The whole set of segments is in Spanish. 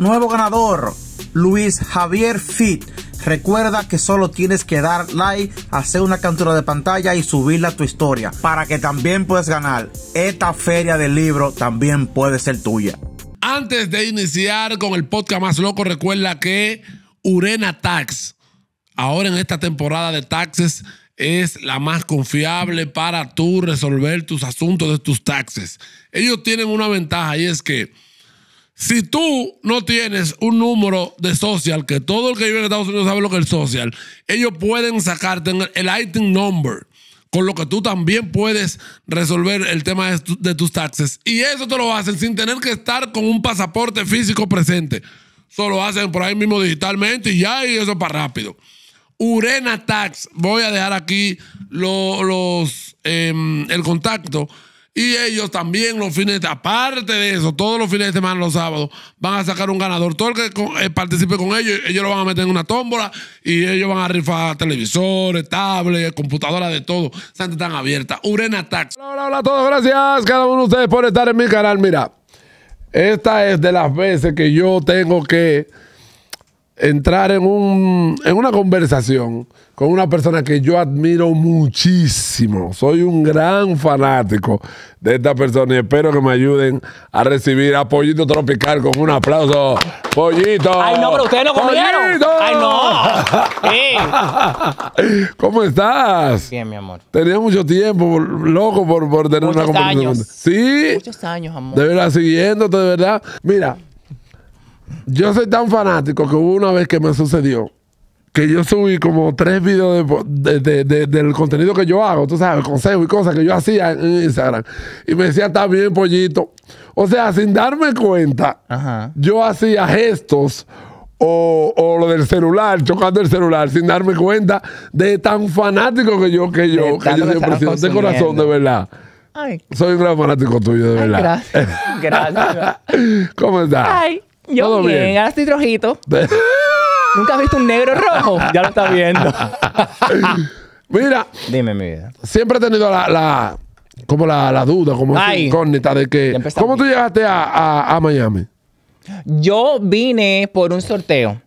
nuevo ganador, Luis Javier Fit. Recuerda que solo tienes que dar like, hacer una captura de pantalla y subirla a tu historia para que también puedas ganar. Esta feria del libro también puede ser tuya. Antes de iniciar con el podcast más loco, recuerda que Urena Tax, ahora en esta temporada de taxes, es la más confiable para tú resolver tus asuntos de tus taxes. Ellos tienen una ventaja y es que si tú no tienes un número de social, que todo el que vive en Estados Unidos sabe lo que es el social, ellos pueden sacarte el item number, con lo que tú también puedes resolver el tema de, tus taxes. Y eso te lo hacen sin tener que estar con un pasaporte físico presente. Solo hacen por ahí mismo digitalmente y ya, y eso para rápido. Urena Tax, voy a dejar aquí los, em, el contacto y ellos también los fines, de, aparte de eso, todos los fines de semana, los sábados, van a sacar un ganador. Todo el que eh, participe con ellos, ellos lo van a meter en una tómbola y ellos van a rifar televisores, tablets, computadoras, de todo. Santa tan abierta. Urena Tax. Hola, hola, hola a todos. Gracias cada uno de ustedes por estar en mi canal. Mira, esta es de las veces que yo tengo que entrar en, un, en una conversación con una persona que yo admiro muchísimo. Soy un gran fanático de esta persona y espero que me ayuden a recibir a Pollito Tropical con un aplauso. ¡Pollito! ¡Ay, no, pero ustedes no comieron! ¡Ay, no! ¿Cómo estás? Bien, mi amor. Tenía mucho tiempo, loco, por, por tener una conversación. Sí. Muchos años, amor. De verdad, siguiéndote, de verdad. Mira. Yo soy tan fanático que hubo una vez que me sucedió que yo subí como tres videos del contenido que yo hago, tú sabes, consejos y cosas que yo hacía en Instagram. Y me decía, está bien, pollito. O sea, sin darme cuenta, yo hacía gestos o, o, lo del celular, chocando el celular, sin darme cuenta de tan fanático que yo, que yo, que yo soy de corazón, de verdad. Soy un gran fanático tuyo, de verdad. gracias. gracias. ¿Cómo estás? Ay. Yo Todo bien. Ahora estoy rojito. ¿Nunca has visto un negro rojo? Ya lo estás viendo. Mira. Dime mi vida. Siempre he tenido la, la como la, duda, como incógnita de que... ¿Cómo tú llegaste a, Miami? Yo vine por un sorteo.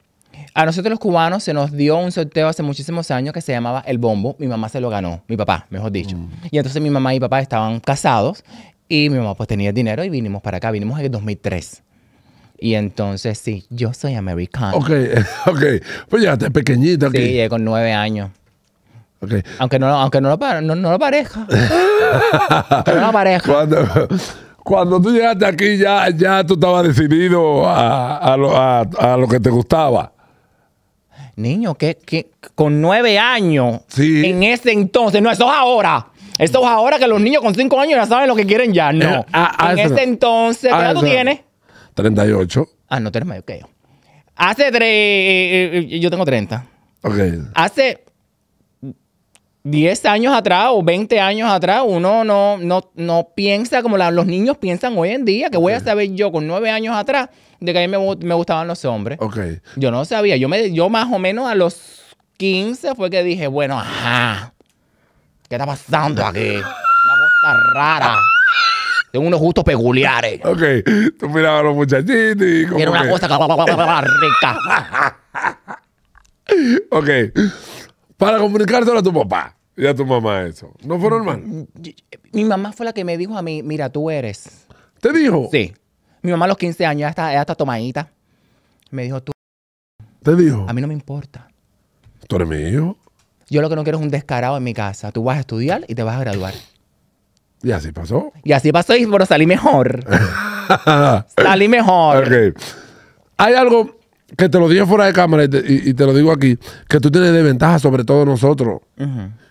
A nosotros los cubanos se nos dio un sorteo hace muchísimos años que se llamaba El Bombo. Mi mamá se lo ganó, mi papá, mejor dicho. Mm. Y entonces mi mamá y mi papá estaban casados y mi mamá pues tenía dinero y vinimos para acá, vinimos en el 2003. Y entonces sí, yo soy americano. Ok, ok. Pues ya, pequeñita. aquí. Sí, con nueve años. Okay. Aunque, no, aunque no, lo, no, lo pero no lo pareja Cuando, tú llegaste aquí, ya, ya tú estabas decidido a, lo, que te gustaba. Niño, que, con nueve años, sí. en ese entonces, no, eso es ahora. esto es ahora que los niños con cinco años ya saben lo que quieren ya, no. Eh, en ese este entonces, ¿qué edad tú tienes? 38. Ah, no, 30, eh, eh, eh, ok. Hace tres. Yo tengo 30. Ok. Hace 10 años atrás o 20 años atrás, uno no, no, no piensa como los niños piensan hoy en día, que voy a saber yo con 9 años atrás de que a mí me, gustaban los hombres. Ok. Yo no sabía. Yo, me, yo más o menos a los 15 fue que dije, bueno, ajá, ¿qué está pasando aquí? Una cosa rara. Tengo unos gustos peculiares. ok, tú mirabas a los muchachitos y como Tiene una cosa rica. Ok. Para comunicárselo a tu papá y a tu mamá eso. ¿No fue normal? Mi mamá fue la que me dijo a mí, mira, tú eres. ¿Te dijo? Sí. Mi mamá a los 15 años, está, está tomadita. Me dijo, tú, ¿Te dijo? a mí no me importa. ¿Tú eres mi hijo? Yo lo que no quiero es un descarado en mi casa. Tú vas a estudiar y te vas a graduar. Y así pasó. Y así pasó y bueno, salí mejor. salí mejor. Okay. Hay algo que te lo dije fuera de cámara y te, lo digo aquí, que tú tienes de sobre todos nosotros.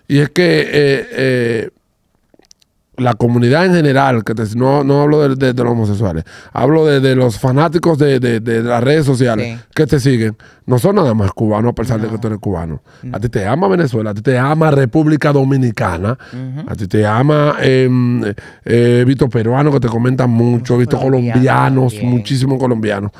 Y es que eh, eh, la comunidad en general, que no, no hablo de, los homosexuales, hablo de, los fanáticos de, las redes sociales que te siguen, no son nada más cubanos a pesar de que tú eres cubano. A mm. ti te ama Venezuela, a ti te ama República Dominicana, a ti te ama em, eh, visto peruano que te comentan mucho, visto colombianos, muchísimos colombianos.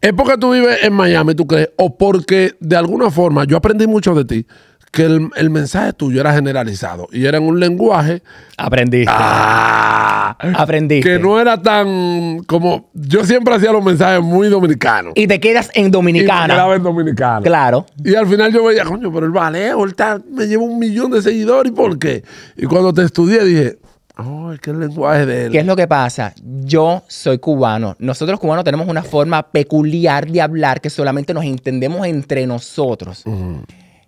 ¿Es porque tú vives en Miami, tú crees? ¿O porque de alguna forma yo aprendí mucho de ti? que el, mensaje tuyo era generalizado y era en un lenguaje. Aprendiste. Ah, aprendiste. Que no era tan como. Yo siempre hacía los mensajes muy dominicanos. Y te quedas en dominicana Y quedaba en dominicano. Claro. Y al final yo veía, coño, pero el vale me lleva un millón de seguidores, ¿y por qué? Y cuando te estudié dije, ay, oh, ¿qué lenguaje de él? ¿Qué es lo que pasa? Yo soy cubano. Nosotros cubanos tenemos una forma peculiar de hablar que solamente nos entendemos entre nosotros.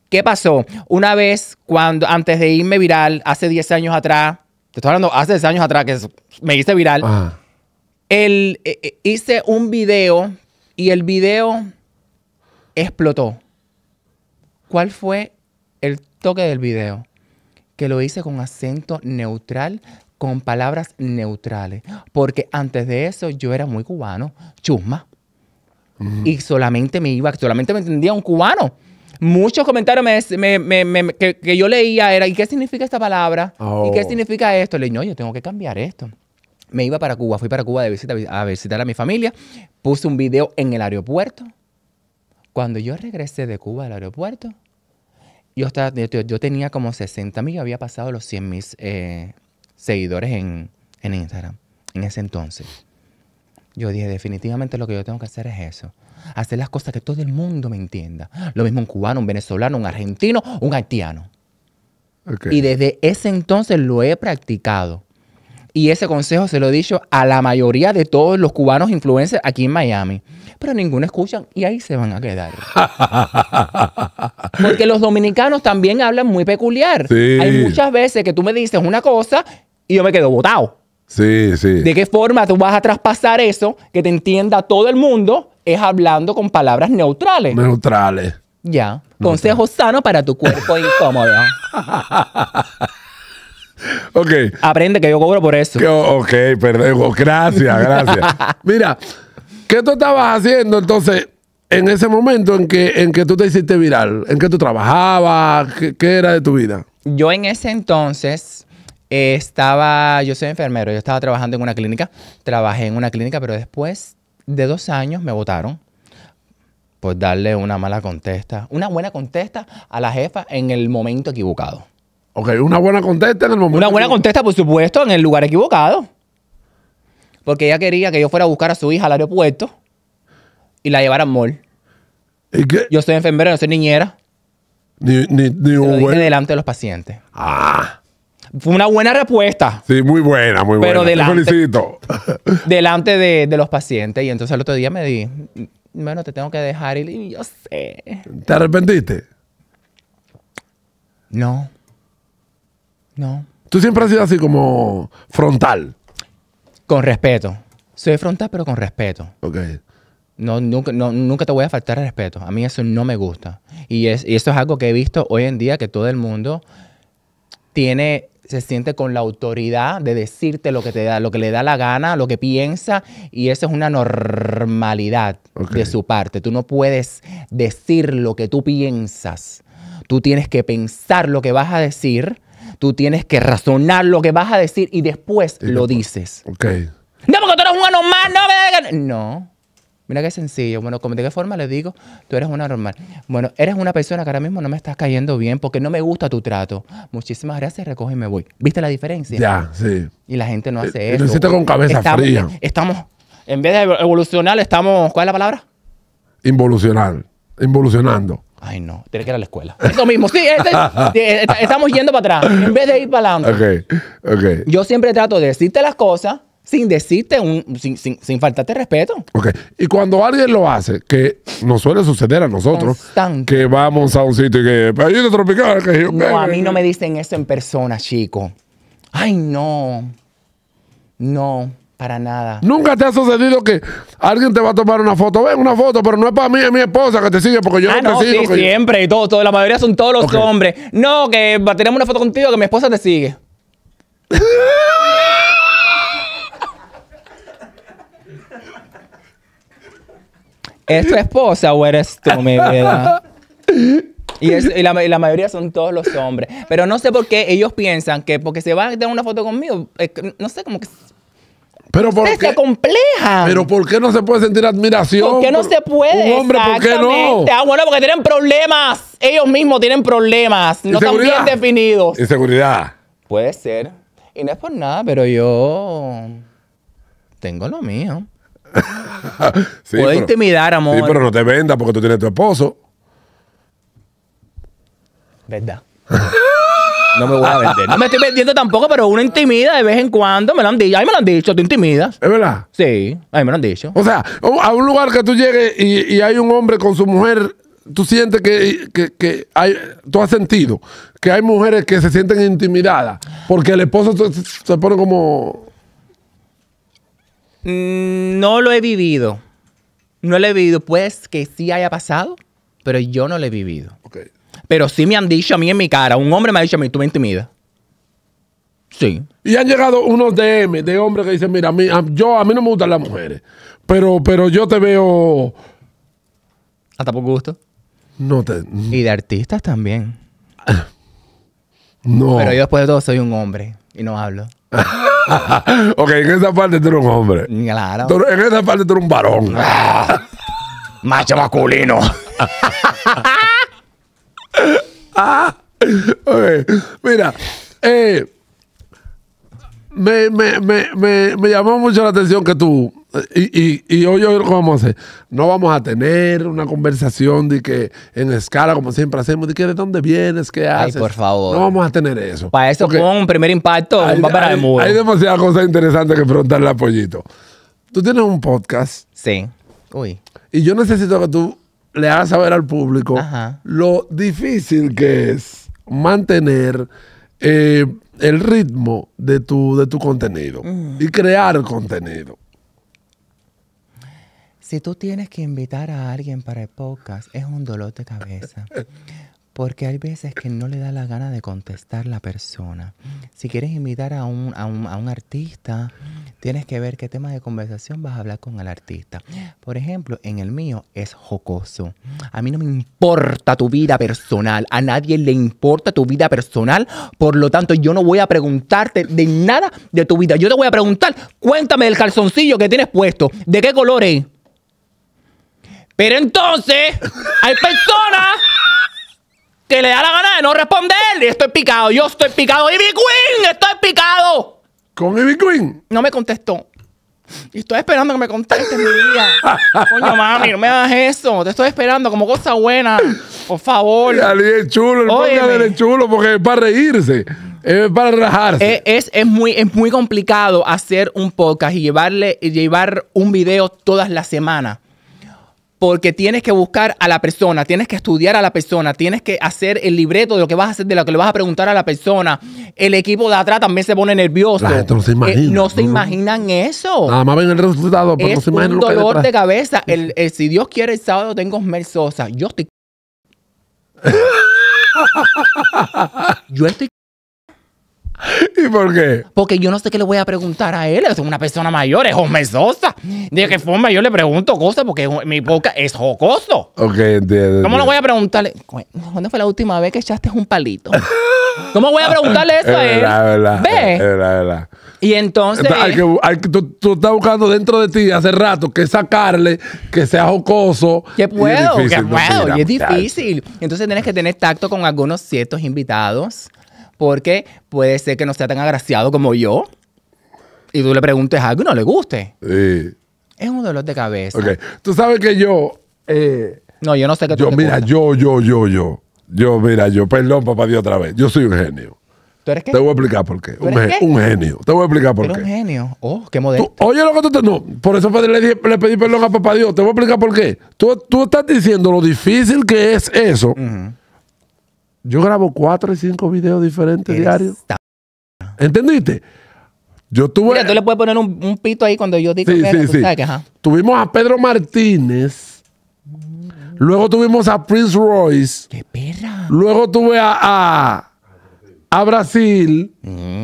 ¿Qué pasó? Una vez, cuando, antes de irme viral, hace 10 años atrás, te estoy hablando hace 10 años atrás que me hice viral, El, eh, eh, hice un video y el video explotó. ¿Cuál fue el toque del video? Que lo hice con acento neutral, con palabras neutrales. Porque antes de eso yo era muy cubano, chusma. Y solamente me iba, solamente me entendía un cubano muchos comentarios me, que, yo leía era, ¿y qué significa esta palabra? ¿Y qué oh. significa esto? Le dije, no, yo tengo que cambiar esto. Me iba para Cuba, fui para Cuba de a visitar a mi familia, puse un video en el aeropuerto. Cuando yo regresé de Cuba al aeropuerto, yo, estaba, yo, tenía como 60 mil, había pasado los 100 mil eh, seguidores en, en Instagram en ese entonces. Yo dije, definitivamente lo que yo tengo que hacer es eso hacer las cosas que todo el mundo me entienda. Lo mismo un cubano, un venezolano, un argentino, un haitiano. Y desde ese entonces lo he practicado. Y ese consejo se lo he dicho a la mayoría de todos los cubanos influencers aquí en Miami. Pero ninguno escucha y ahí se van a quedar. Porque los dominicanos también hablan muy peculiar. Hay muchas veces que tú me dices una cosa y yo me quedo botado. Sí, sí. ¿De qué forma tú vas a traspasar eso que te entienda todo el mundo es hablando con palabras neutrales. Neutrales. Ya. Consejo sano para tu cuerpo incómodo. ok. Aprende que yo cobro por eso. ok, perdón. Gracias, gracias. Mira, ¿qué tú estabas haciendo entonces? en ese momento en que, en que tú te hiciste viral? ¿En qué tú trabajabas? ¿Qué, era de tu vida? Yo en ese entonces eh, estaba, yo soy enfermero, yo estaba trabajando en una clínica, trabajé en una clínica, pero después de dos años me votaron por darle una mala contesta, una buena contesta a la jefa en el momento equivocado. Ok, una buena contesta en el momento. Una buena contesta, por supuesto, en el lugar equivocado. Porque ella quería que yo fuera a buscar a su hija al aeropuerto y la llevara al mall. ¿Y qué? Yo soy enfermera, no soy niñera. Ni, ni, ni un delante de los pacientes. Ah. Fue una buena respuesta. Sí, muy buena, muy buena. Pero delante, felicito. delante de, los pacientes. Y entonces el otro día me di, bueno, te tengo que dejar. Y yo sé. ¿Te arrepentiste? No. No. Tú siempre has sido así como frontal. Con respeto. Soy frontal, pero con respeto. Ok. No, nunca, no, nunca te voy a faltar el respeto. A mí eso no me gusta. Y, es, y eso es algo que he visto hoy en día que todo el mundo tiene se siente con la autoridad de decirte lo que te da, lo que le da la gana, lo que piensa, y eso es una normalidad de su parte. Tú no puedes decir lo que tú piensas. Tú tienes que pensar lo que vas a decir, tú tienes que razonar lo que vas a decir y después lo dices. Ok. No, porque tú eres un más. no. No. Mira qué sencillo. Bueno, ¿de qué forma le digo? Tú eres una normal. Bueno, eres una persona que ahora mismo no me estás cayendo bien porque no me gusta tu trato. Muchísimas gracias, recoge y me voy. ¿Viste la diferencia? Ya, sí. Y la gente no eh, hace eso. Lo con cabeza fría. Estamos, en vez de evolucionar, estamos, ¿cuál es la palabra? Involucionar. Involucionando. Ay, no, Tienes que ir a la escuela. Eso mismo, sí, estamos yendo para atrás en vez de ir para adelante. Ok, ok. Yo siempre trato de decirte las cosas sin decirte un, sin, sin, sin faltarte respeto. Ok. Y cuando alguien lo hace, que nos suele suceder a nosotros, que vamos a un sitio y que tropical, No, a mí no me dicen eso en persona, chico. Ay, no. No. Para nada. Nunca te ha sucedido que alguien te va a tomar una foto. Ven, una foto, pero no es para mí, es mi esposa que te sigue porque yo ah, no, siempre, y todo, la mayoría son todos los hombres. No, que tenemos una foto contigo que mi esposa te sigue. ¿Es tu esposa o eres tú, mi vida? Y, la, mayoría son todos los hombres. Pero no sé por qué ellos piensan que porque se van a tener una foto conmigo, no sé, como que... Pero por qué? compleja. Pero ¿por qué no se puede sentir admiración? ¿Por qué no se puede? hombre, ¿por qué no? Ah, bueno, porque tienen problemas. Ellos mismos tienen problemas. No están bien definidos. Inseguridad. Puede ser. Y no es por nada, pero yo tengo lo mío. sí, intimidar, amor. Sí, pero no te vendas porque tú tienes tu esposo. ¿Verdad? No me voy a vender. No me estoy vendiendo tampoco, pero uno intimida de vez en cuando. Me lo han dicho. Ahí me lo han dicho. ¿Tú intimidas? ¿Es verdad? Sí. Ahí me lo han dicho. O sea, a un lugar que tú llegues y, hay un hombre con su mujer, tú sientes que, hay, tú has sentido que hay mujeres que se sienten intimidadas porque el esposo se, se pone como... Mm, no lo he vivido. No lo he vivido. Pues que sí haya pasado, pero yo no lo he vivido. Okay. Pero sí me han dicho a mí en mi cara, un hombre me ha dicho a mí, tú me intimidas. Sí. Y han llegado unos DM de hombres que dicen, mira, a mí, yo, a mí no me gustan las mujeres, pero, pero yo te veo... Hasta por gusto. No te... Y de artistas también. no. Pero yo después de todo soy un hombre y no hablo. ok, en esa parte tú eres un hombre. Claro. en esa parte tú eres un varón. Macho masculino. Mira, eh, me- me llamó mucho la atención que tú y, y, y hoy, yo vamos a No vamos a tener una conversación de que en escala, como siempre hacemos, de que de dónde vienes, qué haces. Ay, por favor. No vamos a tener eso. Para eso con un primer impacto, hay, va para Hay demasiadas cosas interesantes que preguntarle a Pollito. Tú tienes un podcast. Sí. Uy. Y yo necesito que tú le hagas saber al público lo difícil que es mantener eh, el ritmo de tu, de tu contenido mm. y crear contenido. Si tú tienes que invitar a alguien para el podcast, es un dolor de cabeza. Porque hay veces que no le da la gana de contestar la persona. Si quieres invitar a un, a un, a un artista, tienes que ver qué tema de conversación vas a hablar con el artista. Por ejemplo, en el mío es jocoso. A mí no me importa tu vida personal. A nadie le importa tu vida personal. Por lo tanto, yo no voy a preguntarte de nada de tu vida. Yo te voy a preguntar, cuéntame del calzoncillo que tienes puesto. ¿De qué color es? Pero entonces, hay personas que le da la gana de no responder. Y estoy picado, yo estoy picado. ¡Ivy Queen! ¡Estoy picado! ¿Con Ivy Queen? No me contestó. Y estoy esperando que me conteste, mi vida. Coño, mami, no me hagas eso. Te estoy esperando como cosa buena. Por favor. Ali es chulo, el podcast es chulo porque es para reírse. Es para relajarse. Es, muy, es muy complicado hacer un podcast y llevarle, llevar un video todas las semanas porque tienes que buscar a la persona, tienes que estudiar a la persona, tienes que hacer el libreto de lo que vas a hacer, de lo que le vas a preguntar a la persona. El equipo de atrás también se pone nervioso. no se eh, imaginan eso. Nada más ven el resultado, pero no se imaginan lo que dolor de cabeza. El, si Dios quiere, el sábado tengo Osmer Yo estoy... Yo estoy ¿Y por qué? Porque yo no sé qué le voy a preguntar a él. Es una persona mayor, es homezosa. De qué forma yo le pregunto cosas porque mi boca es jocoso. Ok, entiendo. ¿Cómo le voy a preguntarle? ¿Cuándo fue la última vez que echaste un palito? ¿Cómo voy a preguntarle eso a él? Verdad, ¿Ve? Es verdad, Y entonces. Hay tú, estás buscando dentro de ti hace rato que sacarle, que sea jocoso. Qué puedo, y es difícil. Entonces tienes que tener tacto con algunos ciertos invitados porque puede ser que no sea tan agraciado como yo y tú le preguntes algo y no le guste. Sí. Es un dolor de cabeza. Ok. Tú sabes que yo. Eh, no, yo no sé qué tú yo, Mira, yo, yo, yo, yo. Yo, mira, yo, perdón, papá Dios, otra vez. Yo soy un genio. ¿Tú eres qué? Te voy a explicar por qué. Un, un, genio. Te voy a explicar por qué. un genio. Oh, qué modesto. oye, lo que tú te. No, por eso le, le, pedí perdón a papá Dios. Te voy a explicar por qué. Tú, tú estás diciendo lo difícil que es eso. Yo grabo cuatro y cinco videos diferentes diarios. ¿Entendiste? Yo tuve. Mira, tú le puedes poner un, pito ahí cuando yo diga que, Tuvimos a Pedro Martínez. Luego tuvimos a Prince Royce. ¡Qué perra! Luego tuve a a Brasil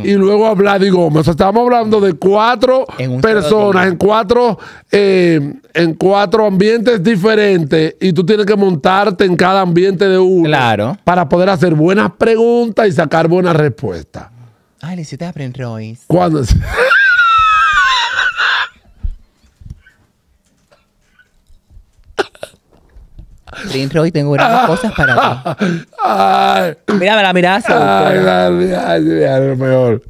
y luego a y Gómez. O sea, estamos hablando de cuatro personas en cuatro, eh, en cuatro ambientes diferentes y tú tienes que montarte en cada ambiente de uno para poder hacer buenas preguntas y sacar buenas respuestas. Ay, le hiciste a Royce. ¿Cuándo? Dentro hoy tengo grandes cosas para ti. Mírame la mirada. Ay, la, el mejor.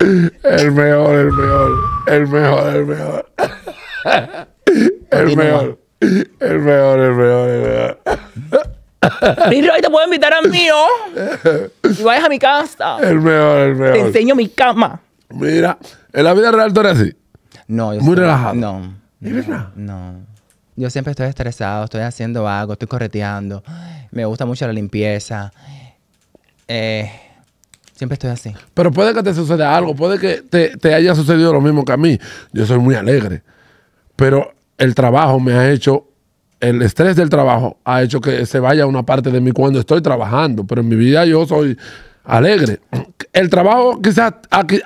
El mejor, el mejor. El mejor, el mejor. El mejor. El mejor, el mejor, el mejor. Roy, te puedo invitar a mí, Y vayas a mi casa. El mejor, el mejor. Te enseño mi cama. Mira, en la vida real tú eres así. No, yo Muy relajado. No. ¿Es verdad? No. Yo siempre estoy estresado, estoy haciendo algo, estoy correteando. Me gusta mucho la limpieza. Eh, siempre estoy así. Pero puede que te suceda algo, puede que te, haya sucedido lo mismo que a mí. Yo soy muy alegre. Pero el trabajo me ha hecho el estrés del trabajo ha hecho que se vaya una parte de mí cuando estoy trabajando, pero en mi vida yo soy alegre. ¿El trabajo quizás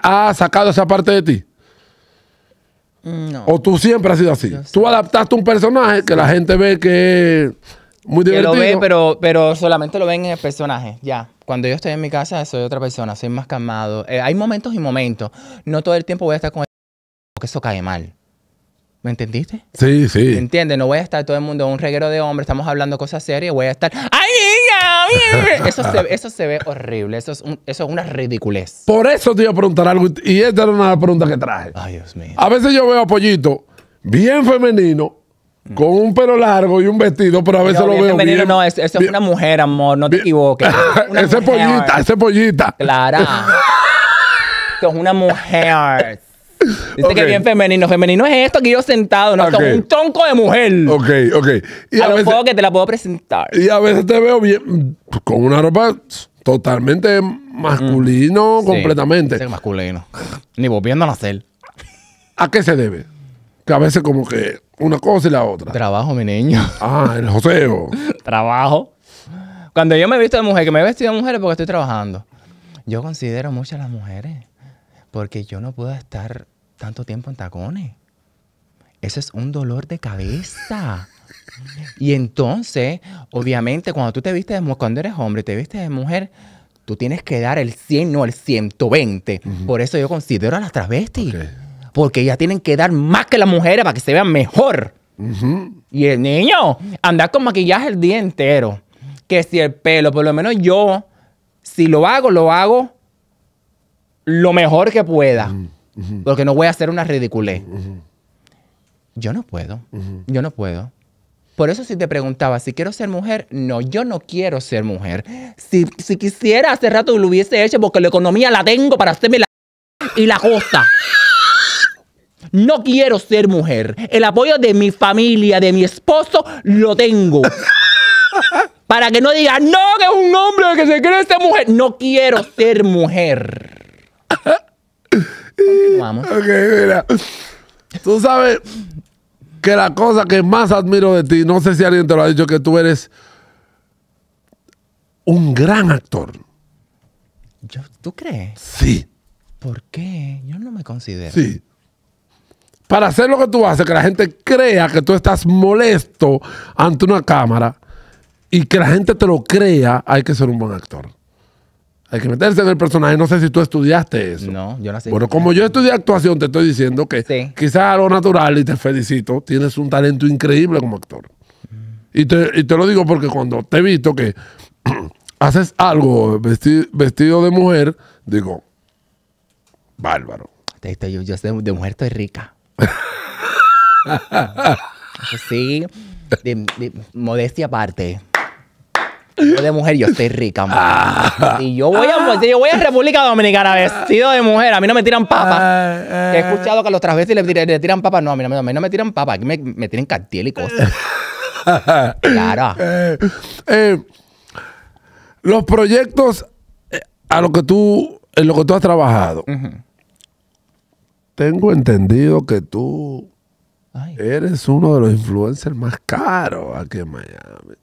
ha sacado esa parte de ti? ¿O tú siempre has sido así? tú adaptaste un personaje que la gente ve que es muy divertido. lo pero, pero solamente lo ven en el personaje, ya. Cuando yo estoy en mi casa soy otra persona, soy más calmado. Eh, hay momentos y momentos. No todo el tiempo voy a estar con el... Porque eso cae mal. ¿Me entendiste? Sí, sí. ¿Entiendes? No voy a estar todo el mundo un reguero de hombres, estamos hablando cosas serias, voy a estar... ¡Ay! Eso se, eso se ve horrible. Eso es, una ridiculez. Por eso te iba a preguntar algo. Y esta era una pregunta que traje. Ay, Dios mío. A veces yo veo a Pollito bien femenino. Con un pelo largo y un vestido, pero a veces lo veo bien. No, eso, es una mujer, amor, no te equivoques. Ese pollita, ese pollita. Clara. Esto es una mujer. Dice que bien femenino. Femenino es esto que yo sentado, no un tronco de mujer. Ok, ok. a, lo veces, que te la puedo presentar. Y a veces te veo bien con una ropa totalmente masculino, mm. completamente. Sí, masculino. Ni volviendo a nacer. ¿A qué se debe? Que a veces como que una cosa y la otra. Trabajo, mi niño. Ah, el joseo. Trabajo. Cuando yo me he visto de mujer, que me he vestido de mujer porque estoy trabajando. Yo considero mucho a las mujeres. Porque yo no puedo estar tanto tiempo en tacones. Eso es un dolor de cabeza. y entonces, obviamente, cuando tú te viste de mujer, cuando eres hombre te viste de mujer, tú tienes que dar el 100, no el 120. Por eso yo considero a las travestis. Porque ellas tienen que dar más que las mujeres para que se vean mejor. Y el niño, andar con maquillaje el día entero. Que si el pelo, por lo menos yo, si lo hago, lo hago lo mejor que pueda. Mm porque no voy a hacer una ridiculez. Yo no puedo, yo no puedo. Por eso si te preguntaba, si quiero ser mujer, no, yo no quiero ser mujer. Si, quisiera, hace rato lo hubiese hecho porque la economía la tengo para hacerme la... y la costa. No quiero ser mujer. El apoyo de mi familia, de mi esposo, lo tengo. para que no digan, no, que es un hombre que se cree ser mujer. No quiero ser mujer. Continuamos. Ok, mira. Tú sabes que la cosa que más admiro de ti, no sé si alguien te lo ha dicho, que tú eres un gran actor. ¿Tú crees? Sí. ¿Por qué? Yo no me considero. Sí. Para hacer lo que tú haces, que la gente crea que tú estás molesto ante una cámara y que la gente te lo crea, hay que ser un buen actor. Hay que meterse en el personaje. No sé si tú estudiaste eso. No, yo no sé. Bueno, como yo estudié actuación, te estoy diciendo que quizás algo natural, y te felicito, tienes un talento increíble como actor. Y te, lo digo porque cuando te he visto que haces algo vestido, de mujer, digo, bárbaro. Yo, yo de, de mujer estoy rica. sí, modestia aparte. Yo de mujer, yo estoy rica, Si ah. y yo voy, a, voy a República Dominicana vestido de mujer. A mí no me tiran papas. Ah, He ah. escuchado que a los travestis le, tiran, papas. No, a mí no, me tiran papas. Aquí me, tiran cartiel y cosas. claro. Eh, eh, los proyectos eh, a lo que tú, en lo que tú has trabajado. Tengo entendido que tú eres uno de los influencers más caros aquí en Miami.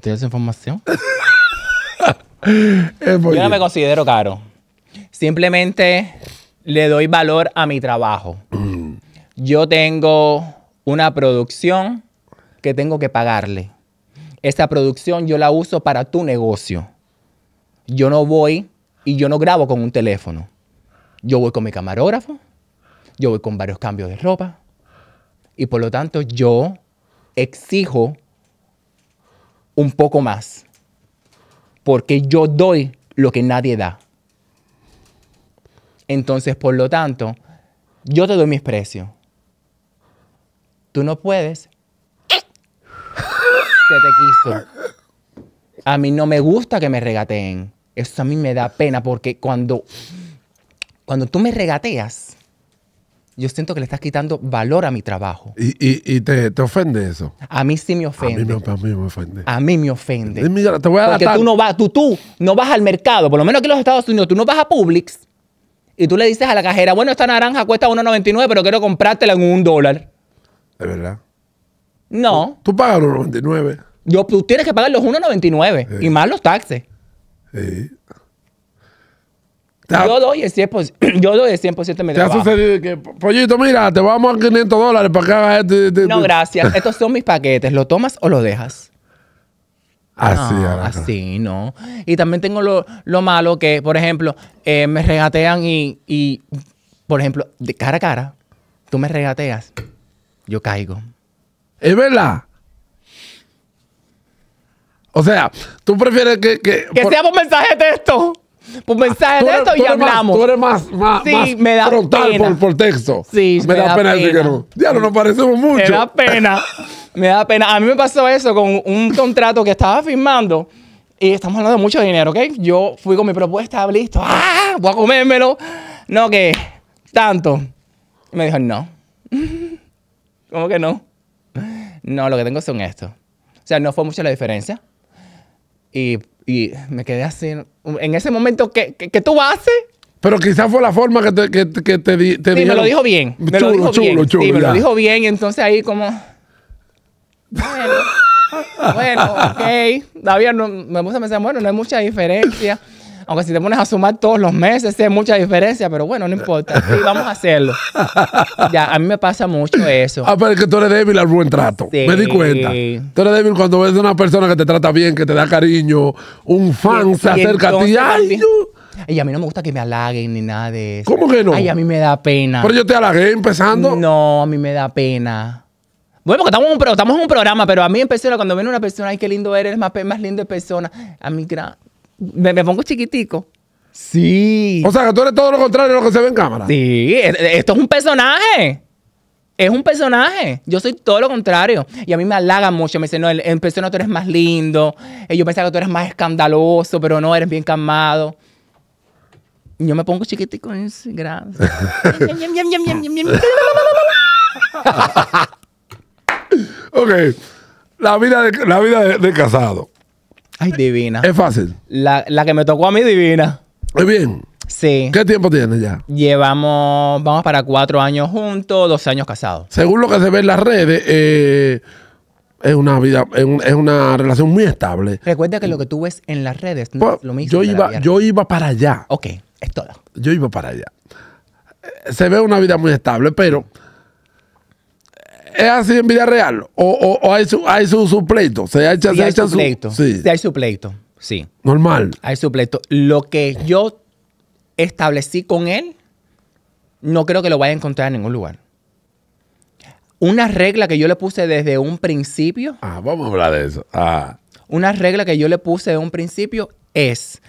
¿Qué esa información? Yo no me considero caro. Simplemente le doy valor a mi trabajo. Mm. Yo tengo una producción que tengo que pagarle. Esta producción yo la uso para tu negocio. Yo no voy y yo no grabo con un teléfono. Yo voy con mi camarógrafo, yo voy con varios cambios de ropa y por lo tanto yo exijo un poco más, porque yo doy lo que nadie da. Entonces, por lo tanto, yo te doy mis precios. Tú no puedes. Se te quiso. A mí no me gusta que me regateen. Eso a mí me da pena porque cuando, cuando tú me regateas, yo siento que le estás quitando valor a mi trabajo. ¿Y, te, ofende eso? A mí sí me ofende. A mí, me, ofende. A mí me ofende. te voy a Porque tú no, vas, tú, no vas al mercado, por lo menos aquí en los Estados Unidos, tú no vas a Publix y tú le dices a la cajera, bueno, esta naranja cuesta 1.99, pero quiero comprártela en un dólar. ¿Es verdad? No. Tú, pagas los 99. Yo, tú tienes que pagar los 1.99 y más los taxes. Sí. Yo doy el 100%, yo doy el ¿Te ha sucedido que, pollito, mira, te vamos a 500 dólares para que hagas esto? Este, No, gracias. Estos son mis paquetes. ¿Lo tomas o lo dejas? Así, así, no. Y también tengo lo, lo malo que, por ejemplo, eh, me regatean y, y, por ejemplo, de cara a cara, tú me regateas, yo caigo. Es verdad. O sea, tú prefieres que. Que, sea un mensaje de texto. Pues mensaje de esto y hablamos. tú eres más, sí, me da frontal pena. Por, por, texto. Sí, me, me da, pena, decir que no. Ya no nos parecemos mucho. Me da pena. me da pena. A mí me pasó eso con un contrato que estaba firmando. Y estamos hablando de mucho dinero, ¿ok? Yo fui con mi propuesta, listo. ¡Ah! Voy a comérmelo. No, que tanto. Y me dijo, no. ¿Cómo que no? No, lo que tengo son estos. O sea, no fue mucha la diferencia. Y y me quedé así. En ese momento, ¿qué, qué, tú haces? Pero quizás fue la forma que te, que, te, sí, me lo dijo bien. Me chulo, lo dijo chulo, bien. Chulo, sí, me lo dijo bien. Y Entonces ahí como... Bueno, bueno ok. Todavía no, me puse a pensar, bueno, no hay mucha diferencia. Aunque si te pones a sumar todos los meses, es mucha diferencia, pero bueno, no importa. Sí, vamos a hacerlo. Ya, a mí me pasa mucho eso. Ah, pero es que tú eres débil al buen trato. Me di cuenta. Tú eres débil cuando ves a una persona que te trata bien, que te da cariño, un fan se acerca a ti. ¡Ay, Y a mí no me gusta que me halaguen ni nada de eso. ¿Cómo que no? Ay, a mí me da pena. Pero yo te halagué empezando. No, a mí me da pena. Bueno, porque estamos en un, estamos un programa, pero a mí en persona, cuando viene una persona, ay, qué lindo eres, más, más de persona. A mí, gran, me, me pongo chiquitico. Sí. O sea, que tú eres todo lo contrario de lo que se ve en cámara. Sí, esto es un personaje. Es un personaje. Yo soy todo lo contrario. Y a mí me halaga mucho. Me dice no, en persona tú eres más lindo. Eh, yo pensaba que tú eres más escandaloso, pero no, eres bien calmado. Y yo me pongo chiquitico en gracias. ok. La vida de, la vida de, de casado. Ay, divina. Es fácil. La, que me tocó a mí, divina. Muy bien. Sí. ¿Qué tiempo tienes ya? Llevamos, vamos para cuatro años juntos, dos años casados. Según lo que se ve en las redes, eh, es una vida, es, una relación muy estable. Recuerda que lo que tú ves en las redes no es pues, lo mismo. yo iba, yo iba para allá. Ok, es todo. Yo iba para allá. Eh, se ve una vida muy estable, pero ¿Es así en vida real? ¿O, hay, su, hay su, ¿Se echa, sí, se hay echa su pleito? Sí. hay su sí. Normal. Hay su Lo que yo establecí con él, no creo que lo vaya a encontrar en ningún lugar. Una regla que yo le puse desde un principio. Ah, vamos a hablar de eso. Ah. Una regla que yo le puse desde un principio es: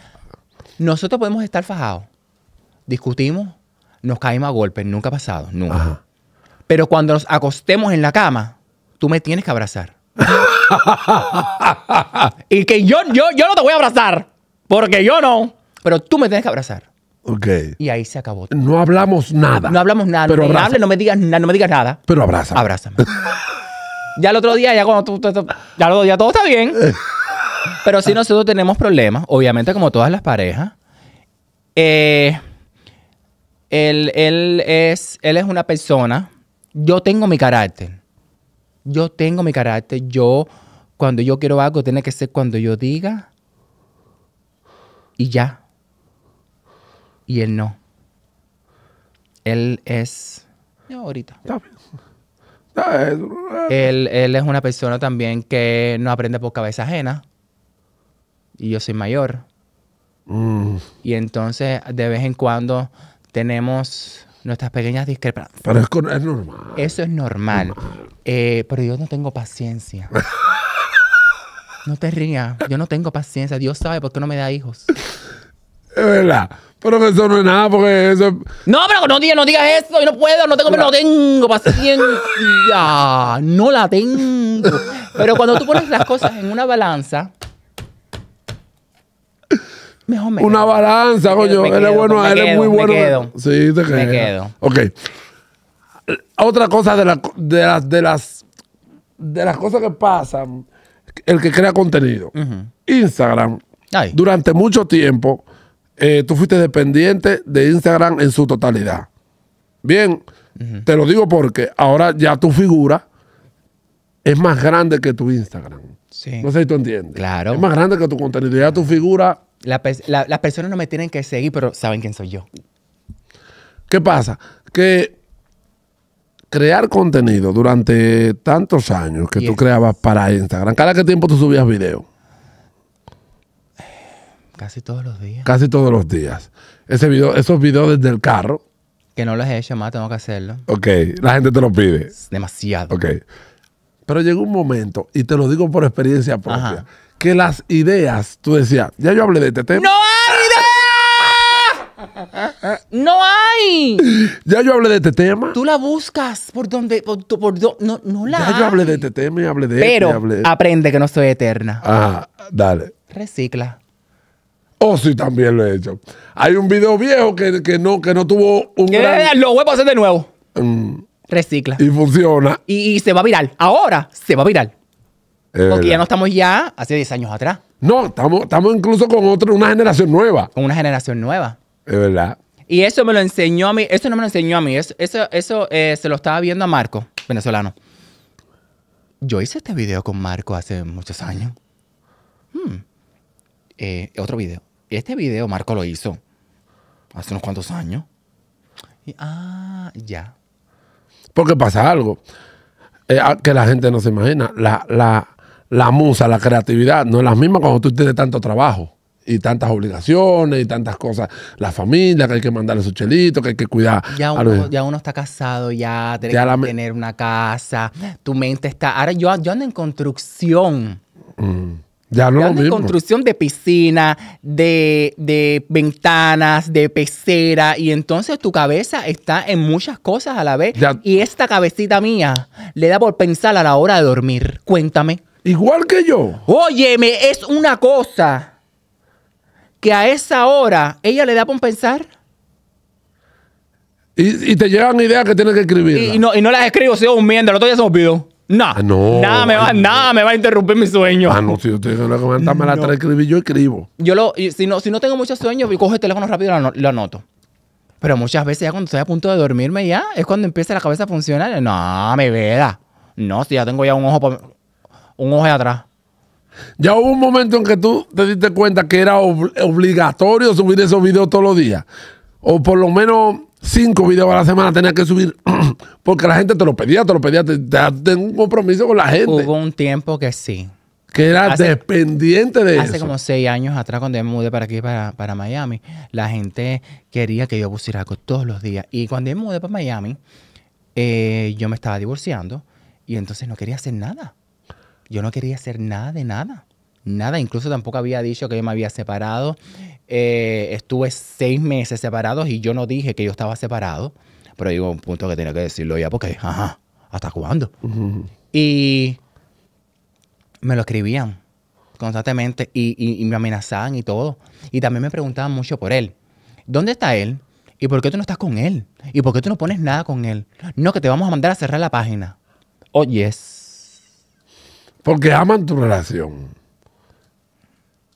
nosotros podemos estar fajados. Discutimos, nos caímos a golpes, nunca ha pasado, nunca. Pero cuando nos acostemos en la cama, tú me tienes que abrazar. y que yo, yo, yo no te voy a abrazar, porque yo no, pero tú me tienes que abrazar. Ok. Y ahí se acabó. No hablamos nada. No hablamos nada. no, me digas nada, me digas nada. Pero abrázame. Abrázame. ya el otro día, ya cuando tú, ya día todo está bien. Pero si nosotros tenemos problemas, obviamente como todas las parejas, eh, él, es, él es una persona yo tengo mi carácter. Yo tengo mi carácter. Yo, cuando yo quiero algo, tiene que ser cuando yo diga y ya. Y él no. Él es. Yo ahorita. Eh, eh, él, es una persona también que no aprende por cabeza ajena. Y yo soy mayor. Mm. Y entonces de vez en cuando tenemos nuestras pequeñas discrepancias. Pero es, normal. Eso es normal. Eh, pero yo no tengo paciencia. no te rías. Yo no tengo paciencia. Dios sabe por qué no me da hijos. Es verdad. Pero eso no es nada porque eso... No, pero no digas, eso. Yo no puedo, no tengo, no tengo paciencia. No la tengo. Pero cuando tú pones las cosas en una balanza... Una balanza, coño. él es bueno, él es muy bueno. quedo. Sí, te Me quedo. Ok. Otra cosa de, de, las, de, las, de las cosas que pasan, el que crea contenido. Instagram, durante mucho tiempo, eh, tú fuiste dependiente de Instagram en su totalidad. Bien, te lo digo porque ahora ya tu figura es más grande que tu Instagram. Sí. No sé si tú entiendes. Claro. Es más grande que tu contenido. Ya tu figura las personas no me tienen que seguir, pero saben quién soy yo. ¿Qué pasa? Que crear contenido durante tantos años que tú creabas para Instagram, ¿cada qué tiempo tú subías video? Casi todos los días. Casi todos los días. Ese video, esos videos desde el carro. Que no los he hecho más, tengo que hacerlo. Ok, la gente te lo pide. demasiado. Ok. Pero llegó un momento, y te lo digo por experiencia propia, que las ideas, tú decías, ya yo hablé de este tema. ¡No hay idea! ¡No hay! Ya yo hablé de este tema. Tú la buscas por dónde? por, no, no la. Ya yo hablé de este tema y hablé de este Pero este, aprende que no soy eterna. Ajá, ah, dale. Recicla. Oh, sí, también lo he hecho. Hay un video viejo que, no, que no tuvo un. Eh, gran... Lo voy a hacer de nuevo. Mm. Recicla. Y funciona. Y, y se va a viral. Ahora se va a viral. Eh, Porque ya no estamos ya hace 10 años atrás. No, estamos, estamos incluso con otra, una generación nueva. Con una generación nueva. Es verdad. Y eso me lo enseñó a mí, eso no me lo enseñó a mí, eso, eso, eso eh, se lo estaba viendo a Marco, venezolano. Yo hice este video con Marco hace muchos años. Hmm. Eh, otro video. Este video Marco lo hizo hace unos cuantos años. ah, ya. Porque pasa algo ah, que la gente no se imagina. La, la, la musa, la creatividad, no es la misma cuando tú tienes tanto trabajo y tantas obligaciones y tantas cosas. La familia, que hay que mandarle su chelito, que hay que cuidar. Ya uno, ya uno está casado, ya tiene que tener una casa. Tu mente está. Ahora yo, ando en construcción. Ya yo ando en construcción mm. de piscina, de, ventanas, de pecera. Y entonces tu cabeza está en muchas cosas a la vez. Y esta cabecita mía le da por pensar a la hora de dormir. Cuéntame. Igual que yo. Óyeme, es una cosa que a esa hora ella le da por pensar. Y, te te una idea que tienes que escribir. Y, no, y no las escribo, sigo durmiendo, el otro día se me olvidó. no, ah, nada, me va, nada me va a interrumpir mi sueño. Ah, no, si yo tengo que la no. a escribir, yo escribo. Yo lo, si, no, si no tengo muchos sueños, cojo el teléfono rápido y lo anoto. Pero muchas veces ya cuando estoy a punto de dormirme ya, es cuando empieza la cabeza a funcionar. No, me veda. No, si ya tengo ya un ojo para un ojo atrás. Ya hubo un momento en que tú te diste cuenta que era obligatorio subir esos videos todos los días. O por lo menos cinco videos a la semana tenías que subir. porque la gente te lo pedía, te lo pedía. tengo un compromiso con la gente. Hubo un tiempo que sí. Que era dependiente de eso. Hace como seis años atrás, cuando me mudé para aquí, para, para Miami, la gente quería que yo pusiera algo todos los días. Y cuando me mudé para Miami, eh, yo me estaba divorciando y entonces no quería hacer nada yo no quería hacer nada de nada. Nada, incluso tampoco había dicho que yo me había separado. Eh, estuve seis meses separados y yo no dije que yo estaba separado. Pero digo, un punto que tenía que decirlo ya, porque, ajá, ¿hasta cuándo? Y me lo escribían constantemente y, y, y, me amenazaban y todo. Y también me preguntaban mucho por él. ¿Dónde está él? ¿Y por qué tú no estás con él? ¿Y por qué tú no pones nada con él? No, que te vamos a mandar a cerrar la página. Oh, yes. Porque aman tu relación.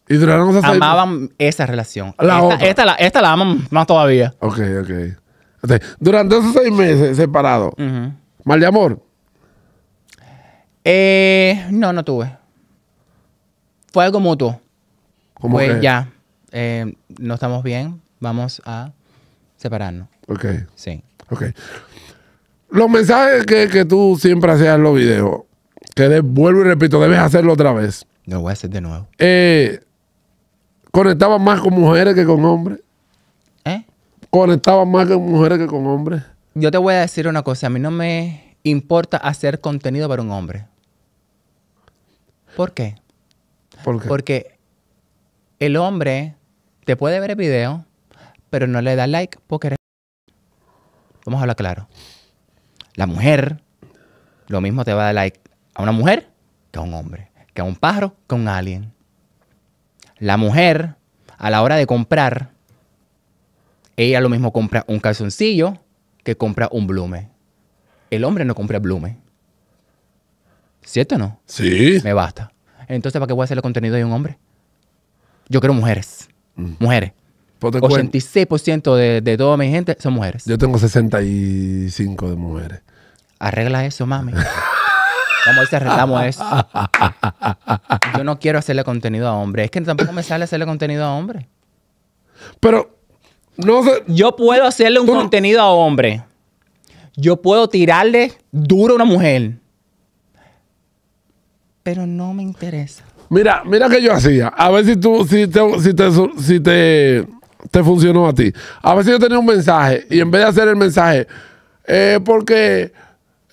Y duraron meses... Amaban esa relación. esta, la, aman más todavía. Ok, ok. durante esos seis meses separados, ¿mal de amor? Eh, no, no tuve. Fue algo mutuo. ¿Cómo pues ya, eh, no estamos bien, vamos a separarnos. Ok. Sí. Ok. Los mensajes que, que tú siempre hacías en los videos, te devuelvo y repito, debes hacerlo otra vez. Lo voy a hacer de nuevo. Eh, conectaba más con mujeres que con hombres. ¿Eh? Conectaba más con mujeres que con hombres. Yo te voy a decir una cosa, a mí no me importa hacer contenido para un hombre. ¿Por qué? ¿Por qué? Porque el hombre te puede ver el video, pero no le da like porque eres... Vamos a hablar claro. La mujer, lo mismo te va a dar like a una mujer que a un hombre, que a un pájaro con a un La mujer, a la hora de comprar, ella lo mismo compra un calzoncillo que compra un blume. El hombre no compra blume. ¿Cierto o no? Sí. Me basta. Entonces, ¿para qué voy a hacer el contenido de un hombre? Yo quiero mujeres. Mm. Mujeres. 86% pues de, de toda mi gente son mujeres. Yo tengo 65 de mujeres. Arregla eso, mami. Como ese es, yo no quiero hacerle contenido a hombre. Es que tampoco me sale hacerle contenido a hombre. Pero, no sé. Yo puedo hacerle un contenido a hombre. Yo puedo tirarle duro a una mujer. Pero no me interesa. Mira, mira que yo hacía. A ver si tú, si te, te, funcionó a ti. A ver si yo tenía un mensaje y en vez de hacer el mensaje, eh, porque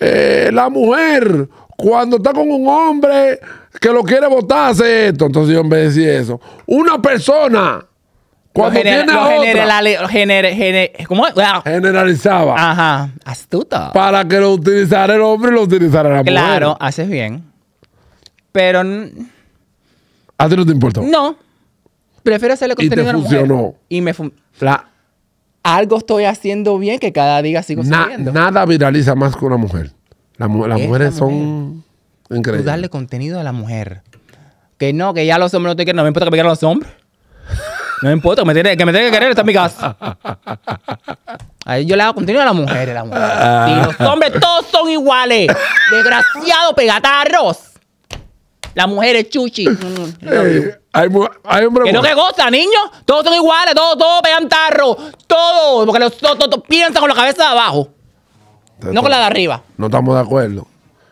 eh, la mujer cuando está con un hombre que lo quiere votar, hace esto. Entonces yo en vez de decir eso, una persona cuando tiene otra, generalizaba. Ajá, astuto. Para que lo utilizara el hombre y lo utilizara la mujer. Claro, haces bien. Pero... ¿A ti no te importó? No. Prefiero hacerle contenido y la funcionó. Mujer. Y me funcionó. Algo estoy haciendo bien que cada día sigo Na Nada viraliza más que una mujer las mujeres son increíbles. Tú darle contenido a la mujer. Que no, que ya los hombres no te quieren. No me importa que me quieran los hombres. No me importa, que me tiene que, que querer, está en mi casa. Ahí yo le hago contenido a las mujeres, la mujer. Ah. Y los hombres todos son iguales. Desgraciado pegatarros. Las mujeres chuchi. es hay, hay hombres. Que no que goza, niño. Todos son iguales, todos, todos pegan tarros. Todos, porque los, todos, todos, piensan con la cabeza de abajo no con la de arriba. No estamos de acuerdo.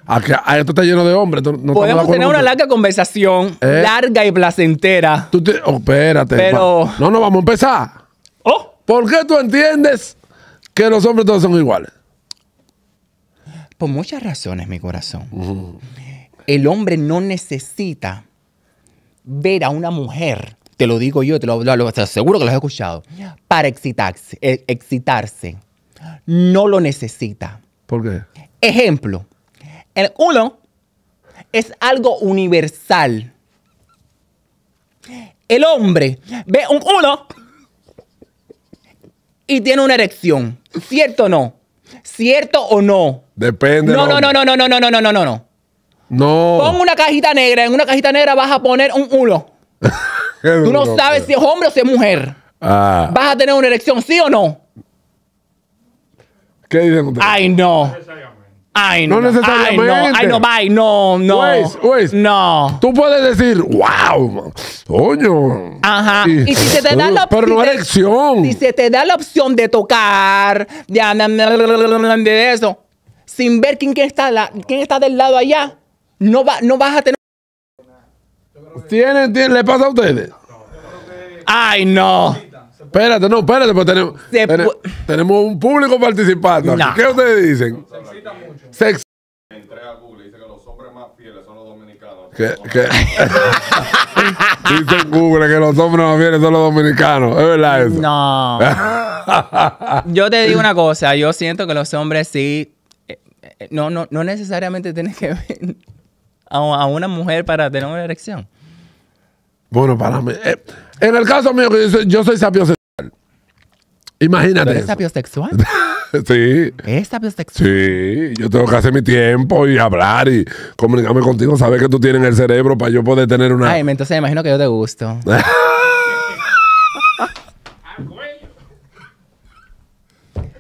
A esto está lleno de hombres. Podemos tener una larga conversación, ¿Eh? larga y placentera. Tú oh, espérate. Pero- No, no, vamos a empezar. Oh. ¿Por qué tú entiendes que los hombres todos son iguales? por muchas razones, mi corazón. El hombre no necesita ver a una mujer, te lo digo yo, te lo, aseguro que lo has escuchado, para excitarse, eh, excitarse. No lo necesita. ¿Por Ejemplo, el uno es algo universal. El hombre ve un uno y tiene una erección. ¿Cierto o no? ¿Cierto o no? Depende. No, no, no, no, no, no, no, no, no, no, no. No. Pon una cajita negra. En una cajita negra vas a poner un uno. Tú no sabes si es hombre o si es mujer. Ah. ¿Vas a tener una erección, sí o no? ¿Qué dicen ustedes? Ay, no. Ay, no. necesariamente. Ay, no. Ay, no, bye. No, no. no. Tú puedes decir, wow, coño. Ajá. Y, si se te da la opción. Pero no si elección. Si se te da la opción de tocar, de, de eso, sin ver quién, está quién está del lado allá, no, no vas a tener. ¿Tienen, tienen, ¿Le pasa a ustedes? Ay, no. Espérate, no, espérate, pues tenemos, tenemos un público participando. ¿Qué ustedes dicen? Se excita mucho. Se Entré a Google dice que los hombres más fieles son los dominicanos. ¿Qué? ¿Qué? dice Google que los hombres más fieles son los dominicanos. ¿Es verdad eso? No. yo te digo una cosa. Yo siento que los hombres sí. Eh, eh, no, no, no necesariamente tienes que ver a, a una mujer para tener una erección. Bueno, para mí. Eh, en el caso mío, yo soy, yo Imagínate. ¿Eres sapiosexual? sí. ¿Eres sapiosexual? Sí, yo tengo que hacer mi tiempo y hablar y comunicarme contigo, saber que tú tienes el cerebro para yo poder tener una. Ay, entonces me imagino que yo te gusto.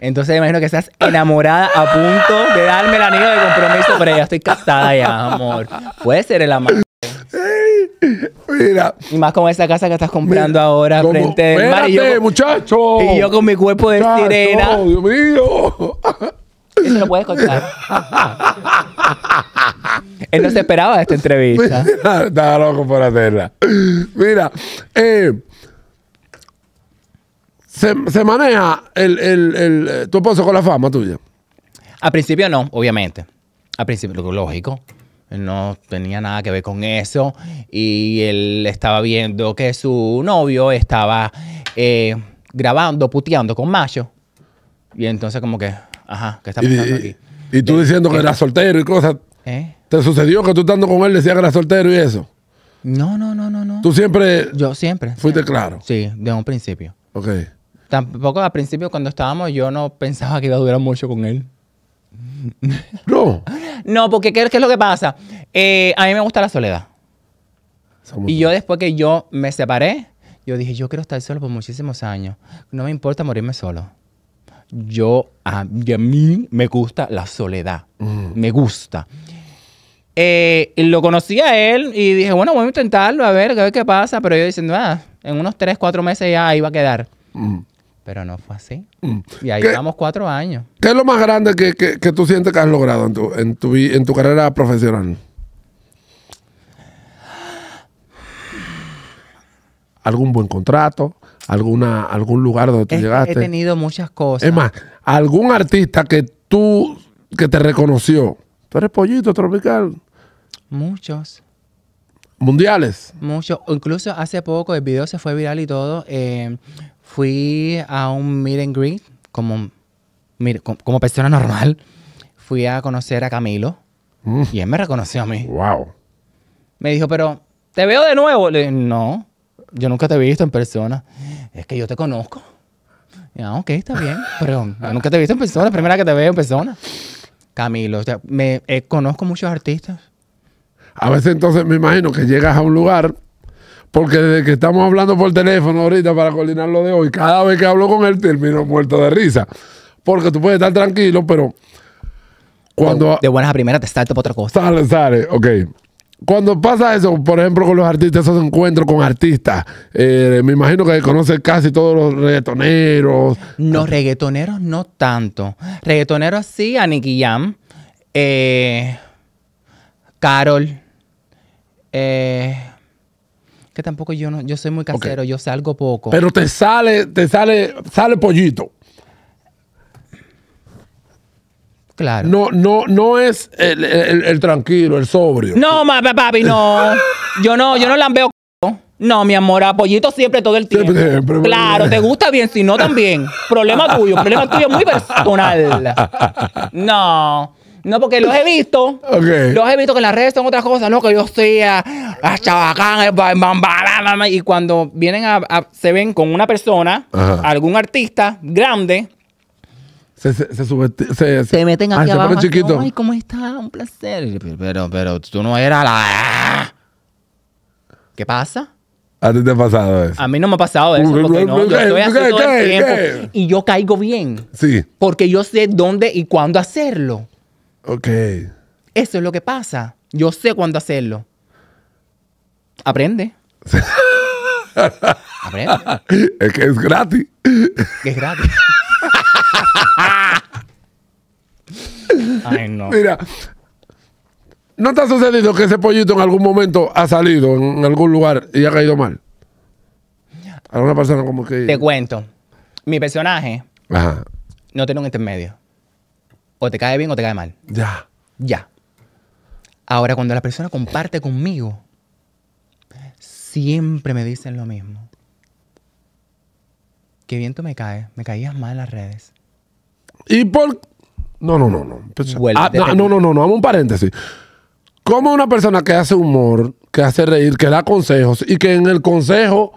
Entonces me imagino que estás enamorada a punto de darme el anillo de compromiso, pero ya estoy casada ya, amor. Puede ser el amante. Mira. Y más con esa casa que estás comprando ahora frente a mar. Y yo, muchacho. Y yo con mi cuerpo de tirera. Dios mío. Eso lo puedes contar. Él no se esperaba esta entrevista. estaba loco por hacerla. Mira, eh, se, maneja eh, tu esposo con la fama tuya. Al principio no, obviamente. Al principio, lógico no tenía nada que ver con eso. Y él estaba viendo que su novio estaba eh, grabando, puteando con macho. Y entonces como que, ajá, ¿qué está pasando y, aquí? Y tú diciendo que era soltero y cosas. ¿Eh? ¿Te sucedió que tú estando con él decías que era soltero y eso? No, no, no, no, no. ¿Tú siempre? Yo siempre. ¿Fuiste claro? Sí, de un principio. Ok. Tampoco al principio cuando estábamos yo no pensaba que iba a durar mucho con él. No. No, porque ¿qué, es lo que pasa? Eh, a mí me gusta la soledad. y yo después que yo me separé, yo dije, yo quiero estar solo por muchísimos años. No me importa morirme solo. Yo, a, mí me gusta la soledad. Mm. Me gusta. Eh, lo conocí a él y dije, bueno, voy a intentarlo, a ver, qué pasa. Pero yo diciendo, ah, en unos 3, 4 meses ya iba a quedar. Mm. Pero no fue así. Mm. Y ahí llevamos cuatro años. ¿Qué es lo más grande que, tú sientes que has logrado en tu, en tu, carrera profesional? algún buen contrato, alguna, algún lugar donde tú llegaste. He tenido muchas cosas. Es más, algún artista que tú, que te reconoció. Tú eres pollito tropical. Muchos. Mundiales. Muchos. Incluso hace poco el video se fue viral y todo. Eh, Fui a un meet and greet como, como persona normal. Fui a conocer a Camilo mm. y él me reconoció a mí. ¡Wow! Me dijo, pero te veo de nuevo. no, yo nunca te he visto en persona. Es que yo te conozco. ok, está bien. Pero yo nunca te he visto en persona, la primera que te veo en persona. Camilo, o sea, me, eh, conozco muchos artistas. A veces entonces me imagino que llegas a un lugar porque desde que estamos hablando por teléfono ahorita para coordinar lo de hoy, cada vez que hablo con él termino muerto de risa. Porque tú puedes estar tranquilo, pero cuando... De, buenas a primeras te salto por otra cosa. Sale, sale, ok. Cuando pasa eso, por ejemplo, con los artistas, esos encuentros con artistas, eh, me imagino que conoces casi todos los reggaetoneros. No, reggaetoneros no tanto. Reggaetoneros sí, a eh, Carol, eh, que tampoco yo no, yo soy muy casero, yo salgo poco. Pero te sale, te sale, sale pollito. Claro. No, no, no es el, tranquilo, el sobrio. No, papi, no. Yo no, yo no lambeo. No, mi amor, pollito siempre todo el tiempo. claro, te gusta bien, si no también. Problema tuyo, problema tuyo muy personal. No. No, porque los he visto. Los he visto que en las redes son otras cosas, ¿no? Que yo sea a, chabacán, y cuando vienen a, se ven con una persona, algún artista grande. Se, se, se, meten aquí ah, abajo. Ay, ¿cómo está? Un placer. Pero, pero tú no eras la... ¡Ah! ¿Qué pasa? ¿A ti te ha pasado eso? A mí no me ha pasado eso yo estoy el tiempo y yo caigo bien. Sí. Porque yo sé dónde y cuándo hacerlo. Ok. Eso es lo que pasa. Yo sé cuándo hacerlo. Aprende. Aprende. Es que es gratis. es gratis. Ay, no. Mira, ¿no te ha sucedido que ese pollito en algún momento ha salido en algún lugar y ha caído mal? Alguna persona como que. Te cuento. Mi personaje Ajá. no tiene un intermedio. O te cae bien o te cae mal. Ya. Ya. Ahora, cuando la persona comparte conmigo, siempre me dicen lo mismo. Qué bien tú me caes. Me caías mal en las redes. Y por... No, no, no, no. Pues, ah, no, no, no, no, un paréntesis. Como una persona que hace humor, que hace reír, que da consejos y que en el consejo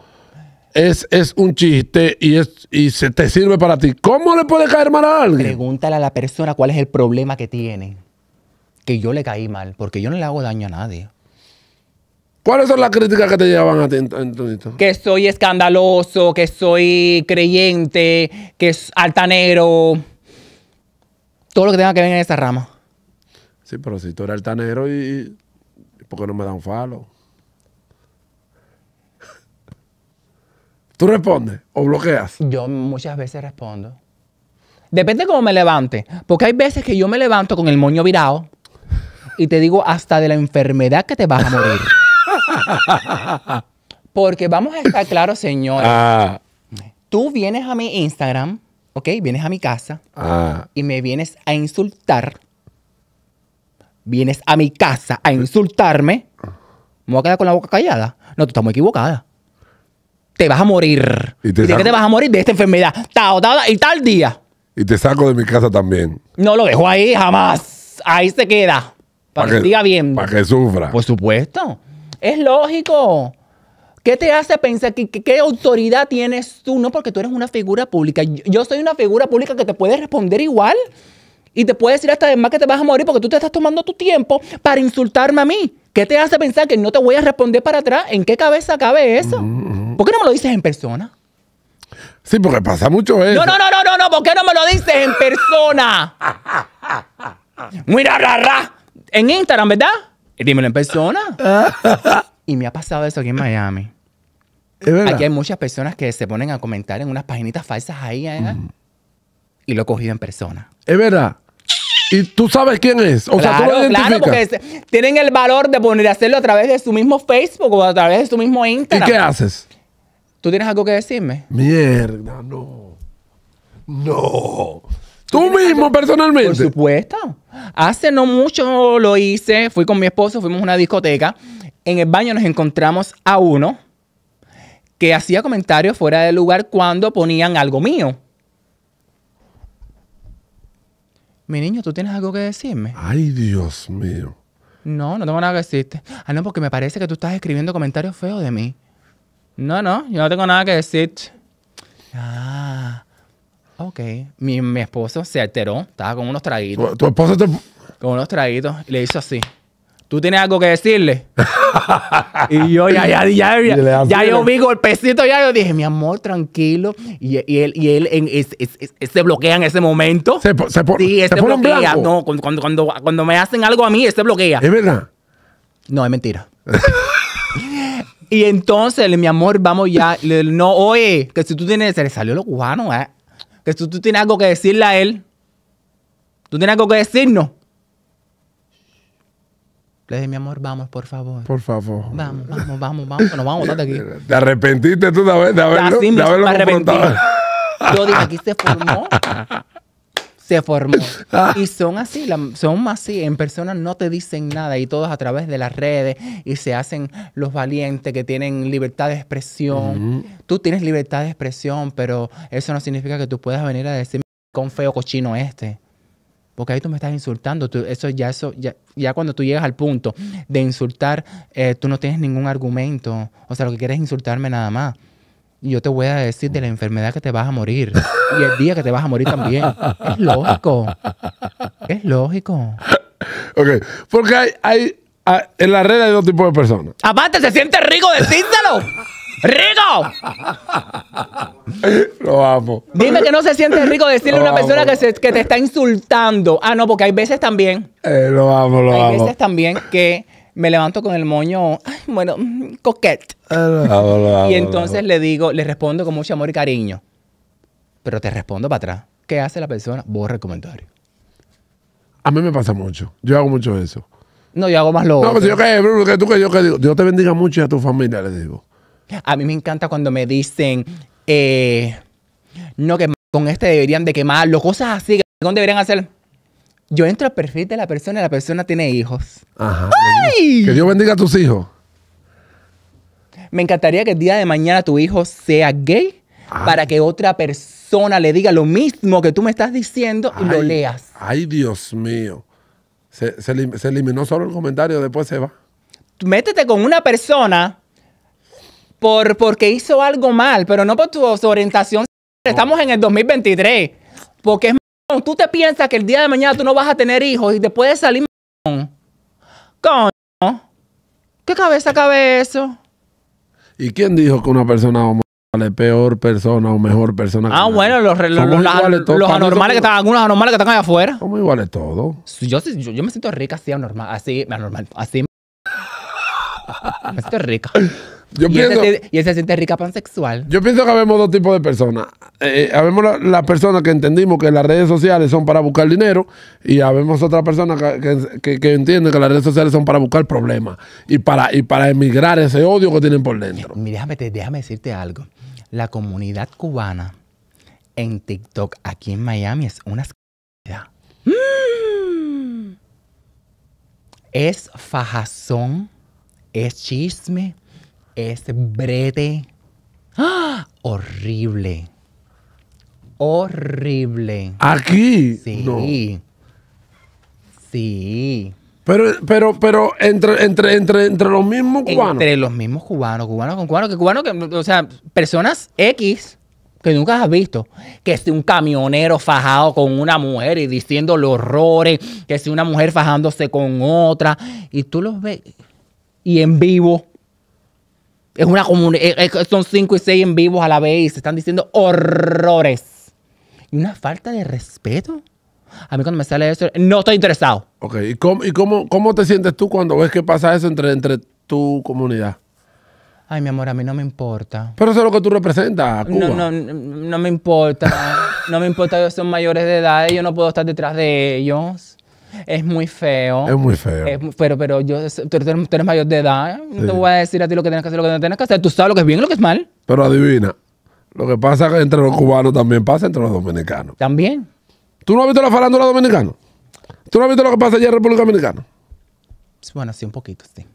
es, un chiste y, es, y se te sirve para ti. ¿Cómo le puede caer mal a alguien? Pregúntale a la persona cuál es el problema que tiene. Que yo le caí mal, porque yo no le hago daño a nadie. ¿Cuáles son las críticas que te llevan a ti, Que soy escandaloso, que soy creyente, que es altanero. Todo lo que tenga que ver en esa rama. Sí, pero si tú eres altanero y. ¿Por qué no me dan falo? ¿Tú respondes o bloqueas? Yo muchas veces respondo. Depende de cómo me levante. Porque hay veces que yo me levanto con el moño virado y te digo hasta de la enfermedad que te vas a morir. Porque vamos a estar claros, señores. Ah. Tú vienes a mi Instagram, ¿ok? Vienes a mi casa ah. y me vienes a insultar. Vienes a mi casa a insultarme. Me voy a quedar con la boca callada. No, tú estás muy equivocada te vas a morir. ¿Y, te te vas a morir? De esta enfermedad. Tao, y tal día. Y te saco de mi casa también. No lo dejo ahí jamás. Ahí se queda. Para, que, siga viendo. Para que sufra. Por supuesto. Es lógico. ¿Qué te hace pensar? ¿Qué, autoridad tienes tú? No, porque tú eres una figura pública. Yo soy una figura pública que te puede responder igual y te puede decir hasta además que te vas a morir porque tú te estás tomando tu tiempo para insultarme a mí. ¿Qué te hace pensar que no te voy a responder para atrás? ¿En qué cabeza cabe eso? Mm, mm, ¿Por qué no me lo dices en persona? Sí, porque pasa mucho eso. No, no, no, no, no, ¿por qué no me lo dices en persona? Mira, ra, ra. En Instagram, ¿verdad? Dímelo en persona. y me ha pasado eso aquí en Miami. Aquí hay muchas personas que se ponen a comentar en unas paginitas falsas ahí, ¿eh? y lo he cogido en persona. Es verdad. ¿Y tú sabes quién es? O sea, tú lo Claro, porque tienen el valor de poner a hacerlo a través de su mismo Facebook o a través de su mismo Instagram. ¿Y qué haces? ¿Tú tienes algo que decirme? Mierda, no. No. ¿Tú, mismo, personalmente? Por supuesto. Hace no mucho lo hice. Fui con mi esposo, fuimos a una discoteca. En el baño nos encontramos a uno que hacía comentarios fuera del lugar cuando ponían algo mío. Mi niño, ¿tú tienes algo que decirme? Ay, Dios mío. No, no tengo nada que decirte. Ah, no, porque me parece que tú estás escribiendo comentarios feos de mí. No, no, yo no tengo nada que decir. Ah, ok. Mi, esposo se alteró, estaba con unos traguitos. ¿Tu, esposo te... Con unos traguitos y le hizo así. ¿Tú tienes algo que decirle? y yo ya, ya, ya, ya, ya yo vi golpecito, ya yo dije, mi amor, tranquilo. Y, y él, y él se bloquea en ese momento. Se, se sí, se bloquea. No, cuando, cuando, cuando me hacen algo a mí, se bloquea. ¿Es verdad? No, es mentira. Y entonces, mi amor, vamos ya. no, oye, que si tú tienes. Se le salió lo cubano, ¿eh? Que si tú tienes algo que decirle a él. Tú tienes algo que decirnos. Le dije, mi amor, vamos, por favor. Por favor. Vamos, vamos, vamos, vamos. Nos vamos aquí. ¿Te arrepentiste tú de, vez, de haberlo, de me Yo dije, aquí se formó se formó. Ah. Y son así, son son así. En persona no te dicen nada y todos a través de las redes y se hacen los valientes que tienen libertad de expresión. Tú tienes libertad de expresión, pero eso no significa que tú puedas venir a decirme con feo cochino este. Porque ahí tú me estás insultando. eso ya, eso cuando tú llegas al punto de insultar, eh, tú no tienes ningún argumento. O sea, lo que quieres es insultarme nada más yo te voy a decir de la enfermedad que te vas a morir y el día que te vas a morir también. Es lógico. Es lógico. Ok, porque hay, ah, en la red hay dos tipos de personas. Aparte, se siente rico decírselo. ¡Rico! Lo amo. Dime que no se siente rico decirle a una persona que, se, que, te está insultando. Ah, no, porque hay veces también. Eh, lo amo, lo amo. Hay veces también que me levanto con el moño, bueno, coquete. y entonces le digo, le respondo con mucho amor y cariño. Pero te respondo para atrás. ¿Qué hace la persona? Borra el comentario. A mí me pasa mucho. Yo hago mucho eso. No, yo hago más lo. No, pero pues, yo que, tú que yo que digo, Dios te bendiga mucho y a tu familia le digo. A mí me encanta cuando me dicen, eh, no, que con este deberían de quemarlo, cosas así, que con deberían hacer. Yo entro al perfil de la persona y la persona tiene hijos. Ajá. Que Dios bendiga a tus hijos. Me encantaría que el día de mañana tu hijo sea gay para que otra persona le diga lo mismo que tú me estás diciendo y lo leas. Ay, Dios mío. Se, eliminó solo el comentario, después se va. Métete con una persona por, porque hizo algo mal, pero no por tu, orientación. Estamos en el 2023. Porque es tú te piensas que el día de mañana tú no vas a tener hijos y después de salir Coño. ¿Qué cabeza cabe eso? ¿Y quién dijo que una persona homosexual es peor persona o mejor persona? ah, bueno, los, los, anormales que están, algunos anormales que están allá afuera. como igual es todo yo, me siento rica así anormal, así anormal, así. me siento rica y, él se, siente rica pansexual. Yo pienso que habemos dos tipos de personas. Eh, habemos las personas que entendimos que las redes sociales son para buscar dinero y habemos otras personas que, que, que, entienden que las redes sociales son para buscar problemas y para, y para emigrar ese odio que tienen por dentro. Eh, déjame, decirte algo. La comunidad cubana en TikTok aquí en Miami es una... Mm. Es fajazón, es chisme es este brete horrible. Horrible. ¿Aquí? Sí. Sí. Pero, pero, pero entre, entre, entre, entre los mismos cubanos. Entre los mismos cubanos, cubanos con cubanos, que cubanos o sea, personas X que nunca has visto, que es un camionero fajado con una mujer y diciendo los horrores, que es una mujer fajándose con otra, y tú los ves, y en vivo, es una comunidad, son cinco y seis en vivos a la vez y se están diciendo horrores. Y una falta de respeto. A mí cuando me sale eso, no estoy interesado. Ok, ¿y cómo, cómo, te sientes tú cuando ves que pasa eso entre, entre tu comunidad? Ay, mi amor, a mí no me importa. Pero eso es lo que tú representas. Cuba. No, no, no me importa. no me importa, ellos son mayores de edad y yo no puedo estar detrás de ellos es muy feo. Es muy feo. pero, pero yo, tú eres, mayor de edad, ¿eh? no te voy a decir a ti lo que tienes que hacer, lo que no tienes que hacer. Tú sabes lo que es bien y lo que es mal. Pero adivina, lo que pasa entre los cubanos también pasa entre los dominicanos. También. ¿Tú no has visto la los dominicana? ¿Tú no has visto lo que pasa allá en República Dominicana? Bueno, sí, un poquito, sí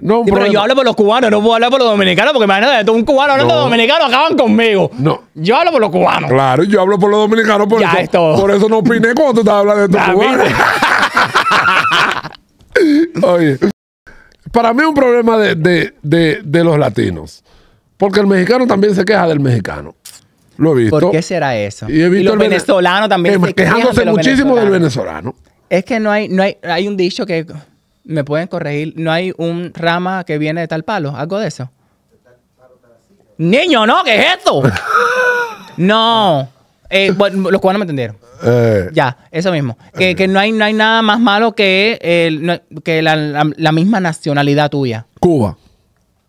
no, pero yo hablo por los cubanos, no puedo hablar por los dominicanos, porque imagínate, un cubano hablando de dominicano acaban conmigo. No. Yo hablo por los cubanos. Claro, yo hablo por los dominicanos, por, eso, por eso no opiné cuando tú estabas hablando de estos cubanos. Oye, para mí es un problema de, de, de, de los latinos, porque el mexicano también se queja del mexicano. Lo he visto. ¿Por qué será eso? Y, he visto los también. se quejándose muchísimo del venezolano. Es que no hay, no hay, hay un dicho que me pueden corregir, no hay un rama que viene de tal palo, algo de eso. Niño, no, ¿qué es esto? no. Eh, los cubanos me entendieron. Eh. ya, eso mismo. Eh. Que, no, hay, no hay nada más malo que, que la, misma nacionalidad tuya. Cuba.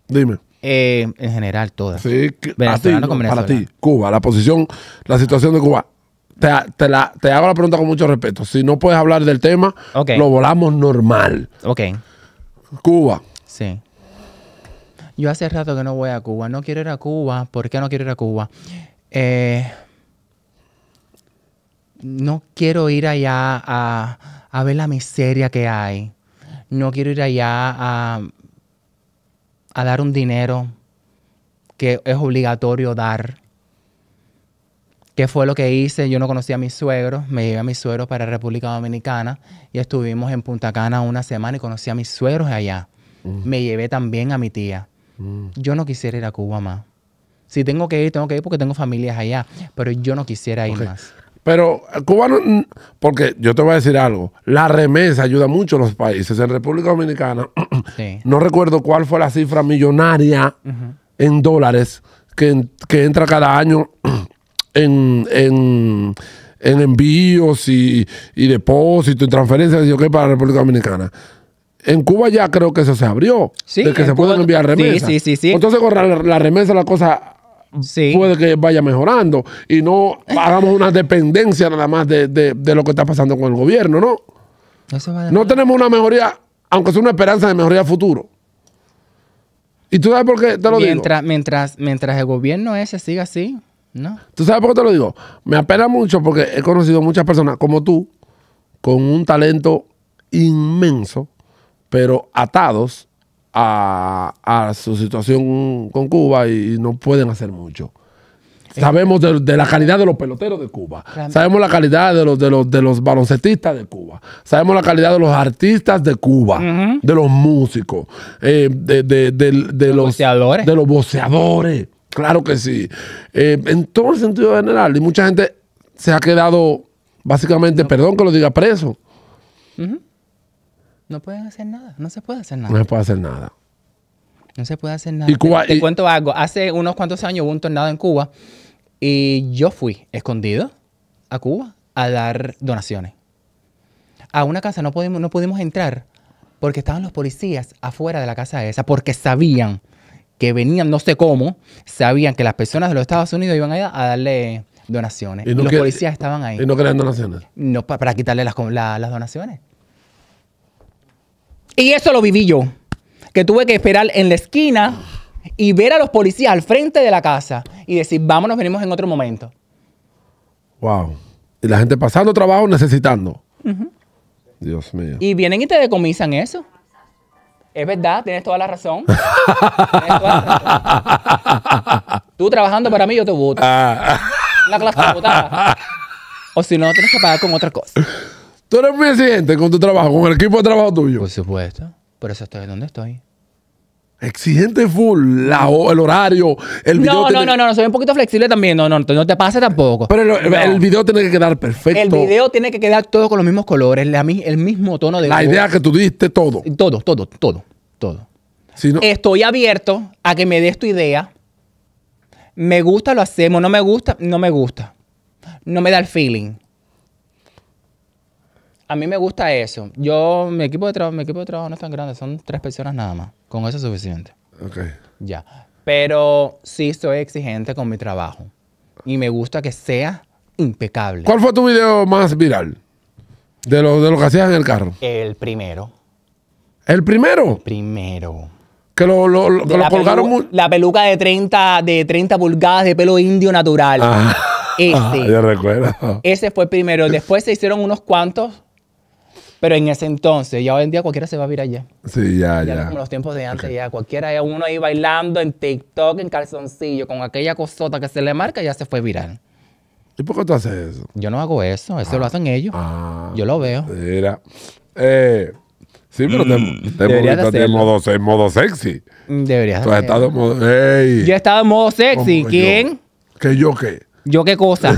Dime. en general, todas. Sí, para ti, Cuba, la posición, la situación de Cuba te, hago la pregunta con mucho respeto. Si no puedes hablar del tema, lo volamos normal. Ok. Cuba. Sí. Yo hace rato que no voy a Cuba. No quiero ir a Cuba. ¿Por qué no quiero ir a Cuba? Eh, no quiero ir allá a, ver la miseria que hay. No quiero ir allá a, a dar un dinero que es obligatorio dar ¿Qué fue lo que hice? Yo no conocía a mis suegros, me llevé a mis suegros para República Dominicana y estuvimos en Punta Cana una semana y conocí a mis suegros allá. Mm. Me llevé también a mi tía. Mm. Yo no quisiera ir a Cuba más. Si tengo que ir, tengo que ir porque tengo familias allá, pero yo no quisiera ir más. Pero eh, Cuba, no, porque yo te voy a decir algo, la remesa ayuda mucho a los países. En República Dominicana, no recuerdo cuál fue la cifra millonaria en dólares que, que entra cada año en, envíos y, depósitos y transferencias para la República Dominicana. En Cuba ya creo que eso se abrió. de que se puedan enviar remesas. Sí, sí, sí, Entonces con la, remesa la cosa puede que vaya mejorando y no hagamos una dependencia nada más de, lo que está pasando con el gobierno, ¿no? no tenemos una mejoría, aunque sea una esperanza de mejoría futuro. ¿Y tú sabes por qué te lo mientras, Mientras, mientras el gobierno ese siga así, no. ¿Tú sabes por qué te lo digo? Me apena mucho porque he conocido muchas personas como tú, con un talento inmenso, pero atados a, su situación con Cuba y no pueden hacer mucho. Sabemos de, la calidad de los peloteros de Cuba. Sabemos la calidad de los, de, los, de los baloncetistas de Cuba. Sabemos la calidad de los artistas de Cuba, de los músicos, eh, de, los, los de los Claro que sí. Eh, en todo el sentido general. Y mucha gente se ha quedado, básicamente, perdón que lo diga, preso. No pueden hacer nada. No se puede hacer nada. No se puede hacer nada. No se puede hacer nada. Y te, cuento algo. Hace unos cuantos años hubo un tornado en Cuba y yo fui escondido a Cuba a dar donaciones. A una casa no pudimos, no pudimos entrar porque estaban los policías afuera de la casa esa porque sabían que venían, no sé cómo, sabían que las personas de los Estados Unidos iban a darle donaciones. Y, los policías estaban ahí. ¿Y no querían donaciones? No, para, quitarle las, donaciones. Y eso lo viví yo, que tuve que esperar en la esquina y ver a los policías al frente de la casa y decir, vámonos, venimos en otro momento. Wow. Y la gente pasando trabajo necesitando. Dios mío. Y vienen y te decomisan eso. Es verdad, tienes toda la razón. Tú trabajando para mí, yo te voto. Ah. La clase votada. O si no, tienes que pagar con otra cosa. Tú eres presidente con tu trabajo, con el equipo de trabajo tuyo. Por supuesto. Por eso estoy donde estoy. Exigente full, la, el horario, el video. No, no, no, no, soy un poquito flexible también. No, no, no te pase tampoco. Pero el, video tiene que quedar perfecto. El video tiene que quedar todo con los mismos colores, el mismo tono de La idea que tú diste, todo. Todo, todo, todo, todo. Estoy abierto a que me des tu idea. Me gusta, lo hacemos. No me gusta, no me gusta. No me da el feeling a mí me gusta eso. Yo, mi equipo de trabajo, mi equipo de trabajo no es tan grande, son tres personas nada más. Con eso es suficiente. Ok. Ya. Pero sí soy exigente con mi trabajo. Y me gusta que sea impecable. ¿Cuál fue tu video más viral? De lo, de lo que hacías en el carro. El primero. ¿El primero? primero. Que lo, lo, colgaron La peluca de 30, de 30 pulgadas de pelo indio natural. Ah. Ese. Ah, recuerdo. Ese fue el primero. Después se hicieron unos cuantos pero en ese entonces, ya hoy en día cualquiera se va a virar ya. Sí, ya, ya. ya. Como los tiempos de antes, ya. Cualquiera, uno ahí bailando en TikTok, en calzoncillo, con aquella cosota que se le marca, ya se fue viral. ¿Y por qué tú haces eso? Yo no hago eso, eso lo ah. hacen ellos. Ah, Yo lo veo. Mira. Eh, sí, pero te, mm, en modo, sexy. Mm, Deberías Tú modo. Yo he estado en modo sexy. ¿Quién? ¿Que yo qué? ¿Yo qué cosa?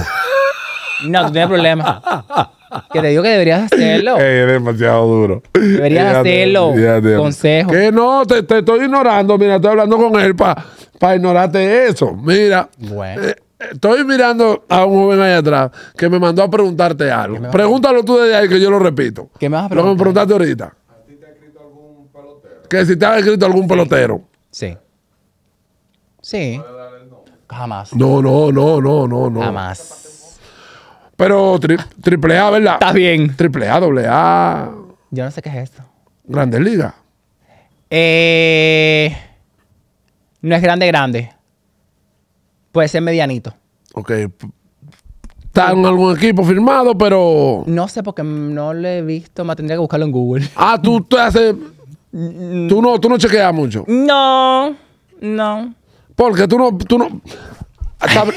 no, no hay problema. que te digo que deberías hacerlo. es demasiado duro. Deberías hacerlo. Consejo. Que no, te, estoy ignorando. Mira, estoy hablando con él para ignorarte eso. Mira. Eh, estoy mirando a un joven ahí atrás que me mandó a preguntarte algo. Pregúntalo tú desde ahí que yo lo repito. ¿Qué me vas a Lo que me preguntaste ahorita. ¿A ti te escrito algún pelotero? Que si te ha escrito algún pelotero. Sí. Sí. Jamás. No, no, no, no, no, no. Jamás. Pero triple A, ¿verdad? Está bien. Triple A, doble A. Yo no sé qué es esto. ¿Grande Liga? Eh, no es grande, grande. Puede ser medianito. Ok. Está en algún equipo firmado, pero. No sé, porque no lo he visto. Me tendría que buscarlo en Google. Ah, tú te haces. Mm, mm. Tú no, tú no chequeas mucho. No, no. Porque tú no, tú no.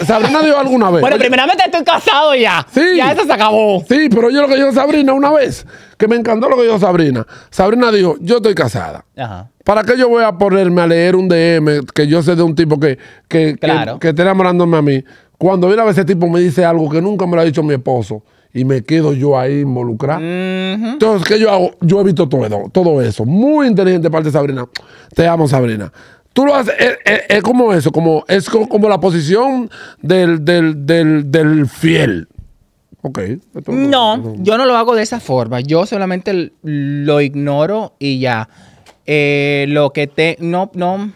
Sabrina dijo alguna vez. Bueno, primeramente estoy casado ya. Sí. Ya eso se acabó. Sí, pero yo lo que dijo Sabrina una vez, que me encantó lo que dijo Sabrina. Sabrina dijo, yo estoy casada. Ajá. ¿Para qué yo voy a ponerme a leer un DM que yo sé de un tipo que, que, que, está enamorándome a mí? Cuando viene a ese tipo me dice algo que nunca me lo ha dicho mi esposo y me quedo yo ahí involucrado. Entonces, ¿qué yo hago? Yo evito todo, todo eso. Muy inteligente parte de Sabrina. Te amo, Sabrina. Tú lo haces, es, como eso, como, es como la posición del, del, del, fiel. Ok. No, yo no lo hago de esa forma. Yo solamente lo ignoro y ya. Eh, lo que te. No, no.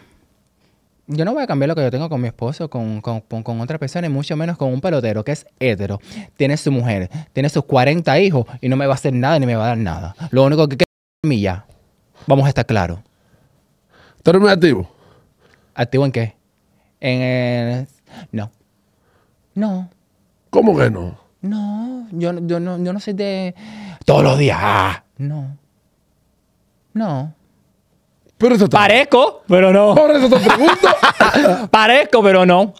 Yo no voy a cambiar lo que yo tengo con mi esposo, con, con, con otra persona, y mucho menos con un pelotero que es hetero. Tiene su mujer, tiene sus 40 hijos y no me va a hacer nada ni me va a dar nada. Lo único que queda es mí ya. Vamos a estar claros. Terminativo. ¿Activo en qué? En el... No. No. ¿Cómo que no? No, yo, yo, no, yo no soy de... Todos los días. Ah, no. No. Pero eso te... Parezco, pero no. Por eso te pregunto. Parezco, pero no.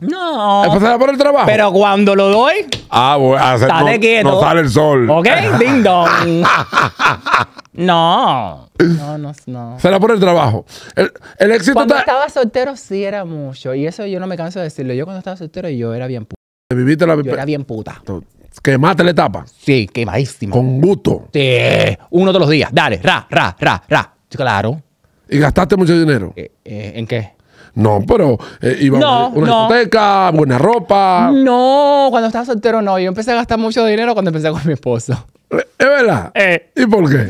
No. por el trabajo. Pero cuando lo doy. Ah, bueno. Dale no, quieto. sale el sol. Ok, ding dong. no. No, no, no. Será por el trabajo. El, éxito Cuando estaba soltero sí era mucho. Y eso yo no me canso de decirlo. Yo cuando estaba soltero yo era bien puta. ¿Te viviste la Yo era bien puta. Quemaste la etapa. Sí, quemadísima. Con gusto. Sí. Uno de los días. Dale, ra, ra, ra, ra. Claro. ¿Y gastaste mucho dinero? Eh, eh, ¿En qué? No, pero eh, iba a una discoteca, buena ropa. No, cuando estaba soltero no. Yo empecé a gastar mucho dinero cuando empecé con mi esposo. Eh, ¿Es verdad? Eh. ¿Y por qué?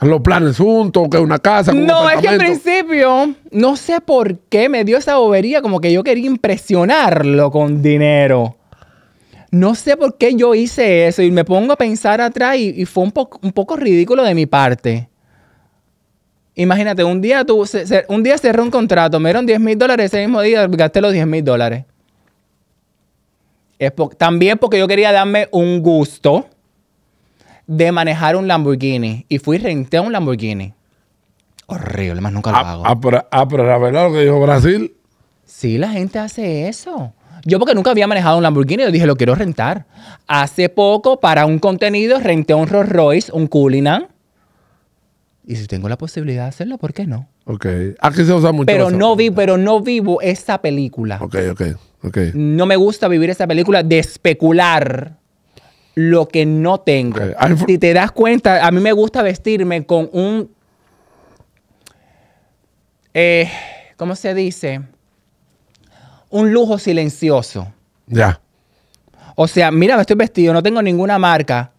Los planes juntos, que una casa. Con no, es que al principio, no sé por qué me dio esa bobería, como que yo quería impresionarlo con dinero. No sé por qué yo hice eso y me pongo a pensar atrás y, fue un poco ridículo de mi parte. Imagínate, un día, tú, un día cerró un contrato, me dieron 10 mil dólares, ese mismo día gasté los 10 mil dólares. también porque yo quería darme un gusto de manejar un Lamborghini. Y fui y renté un Lamborghini. Horrible, más nunca lo ah, hago. Ah, pero la ah, verdad lo que dijo Brasil. Sí, la gente hace eso. Yo porque nunca había manejado un Lamborghini, yo dije, lo quiero rentar. Hace poco, para un contenido, renté un Rolls Royce, un Cullinan y si tengo la posibilidad de hacerlo, ¿por qué no? Ok. Aquí ah, se usa mucho. Pero no, vi, pero no vivo esa película. Ok, ok, ok. No me gusta vivir esa película de especular lo que no tengo. Si te das cuenta, a mí me gusta vestirme con un... Eh, ¿Cómo se dice? Un lujo silencioso. Ya. O sea, mira, me estoy vestido, no tengo ninguna marca.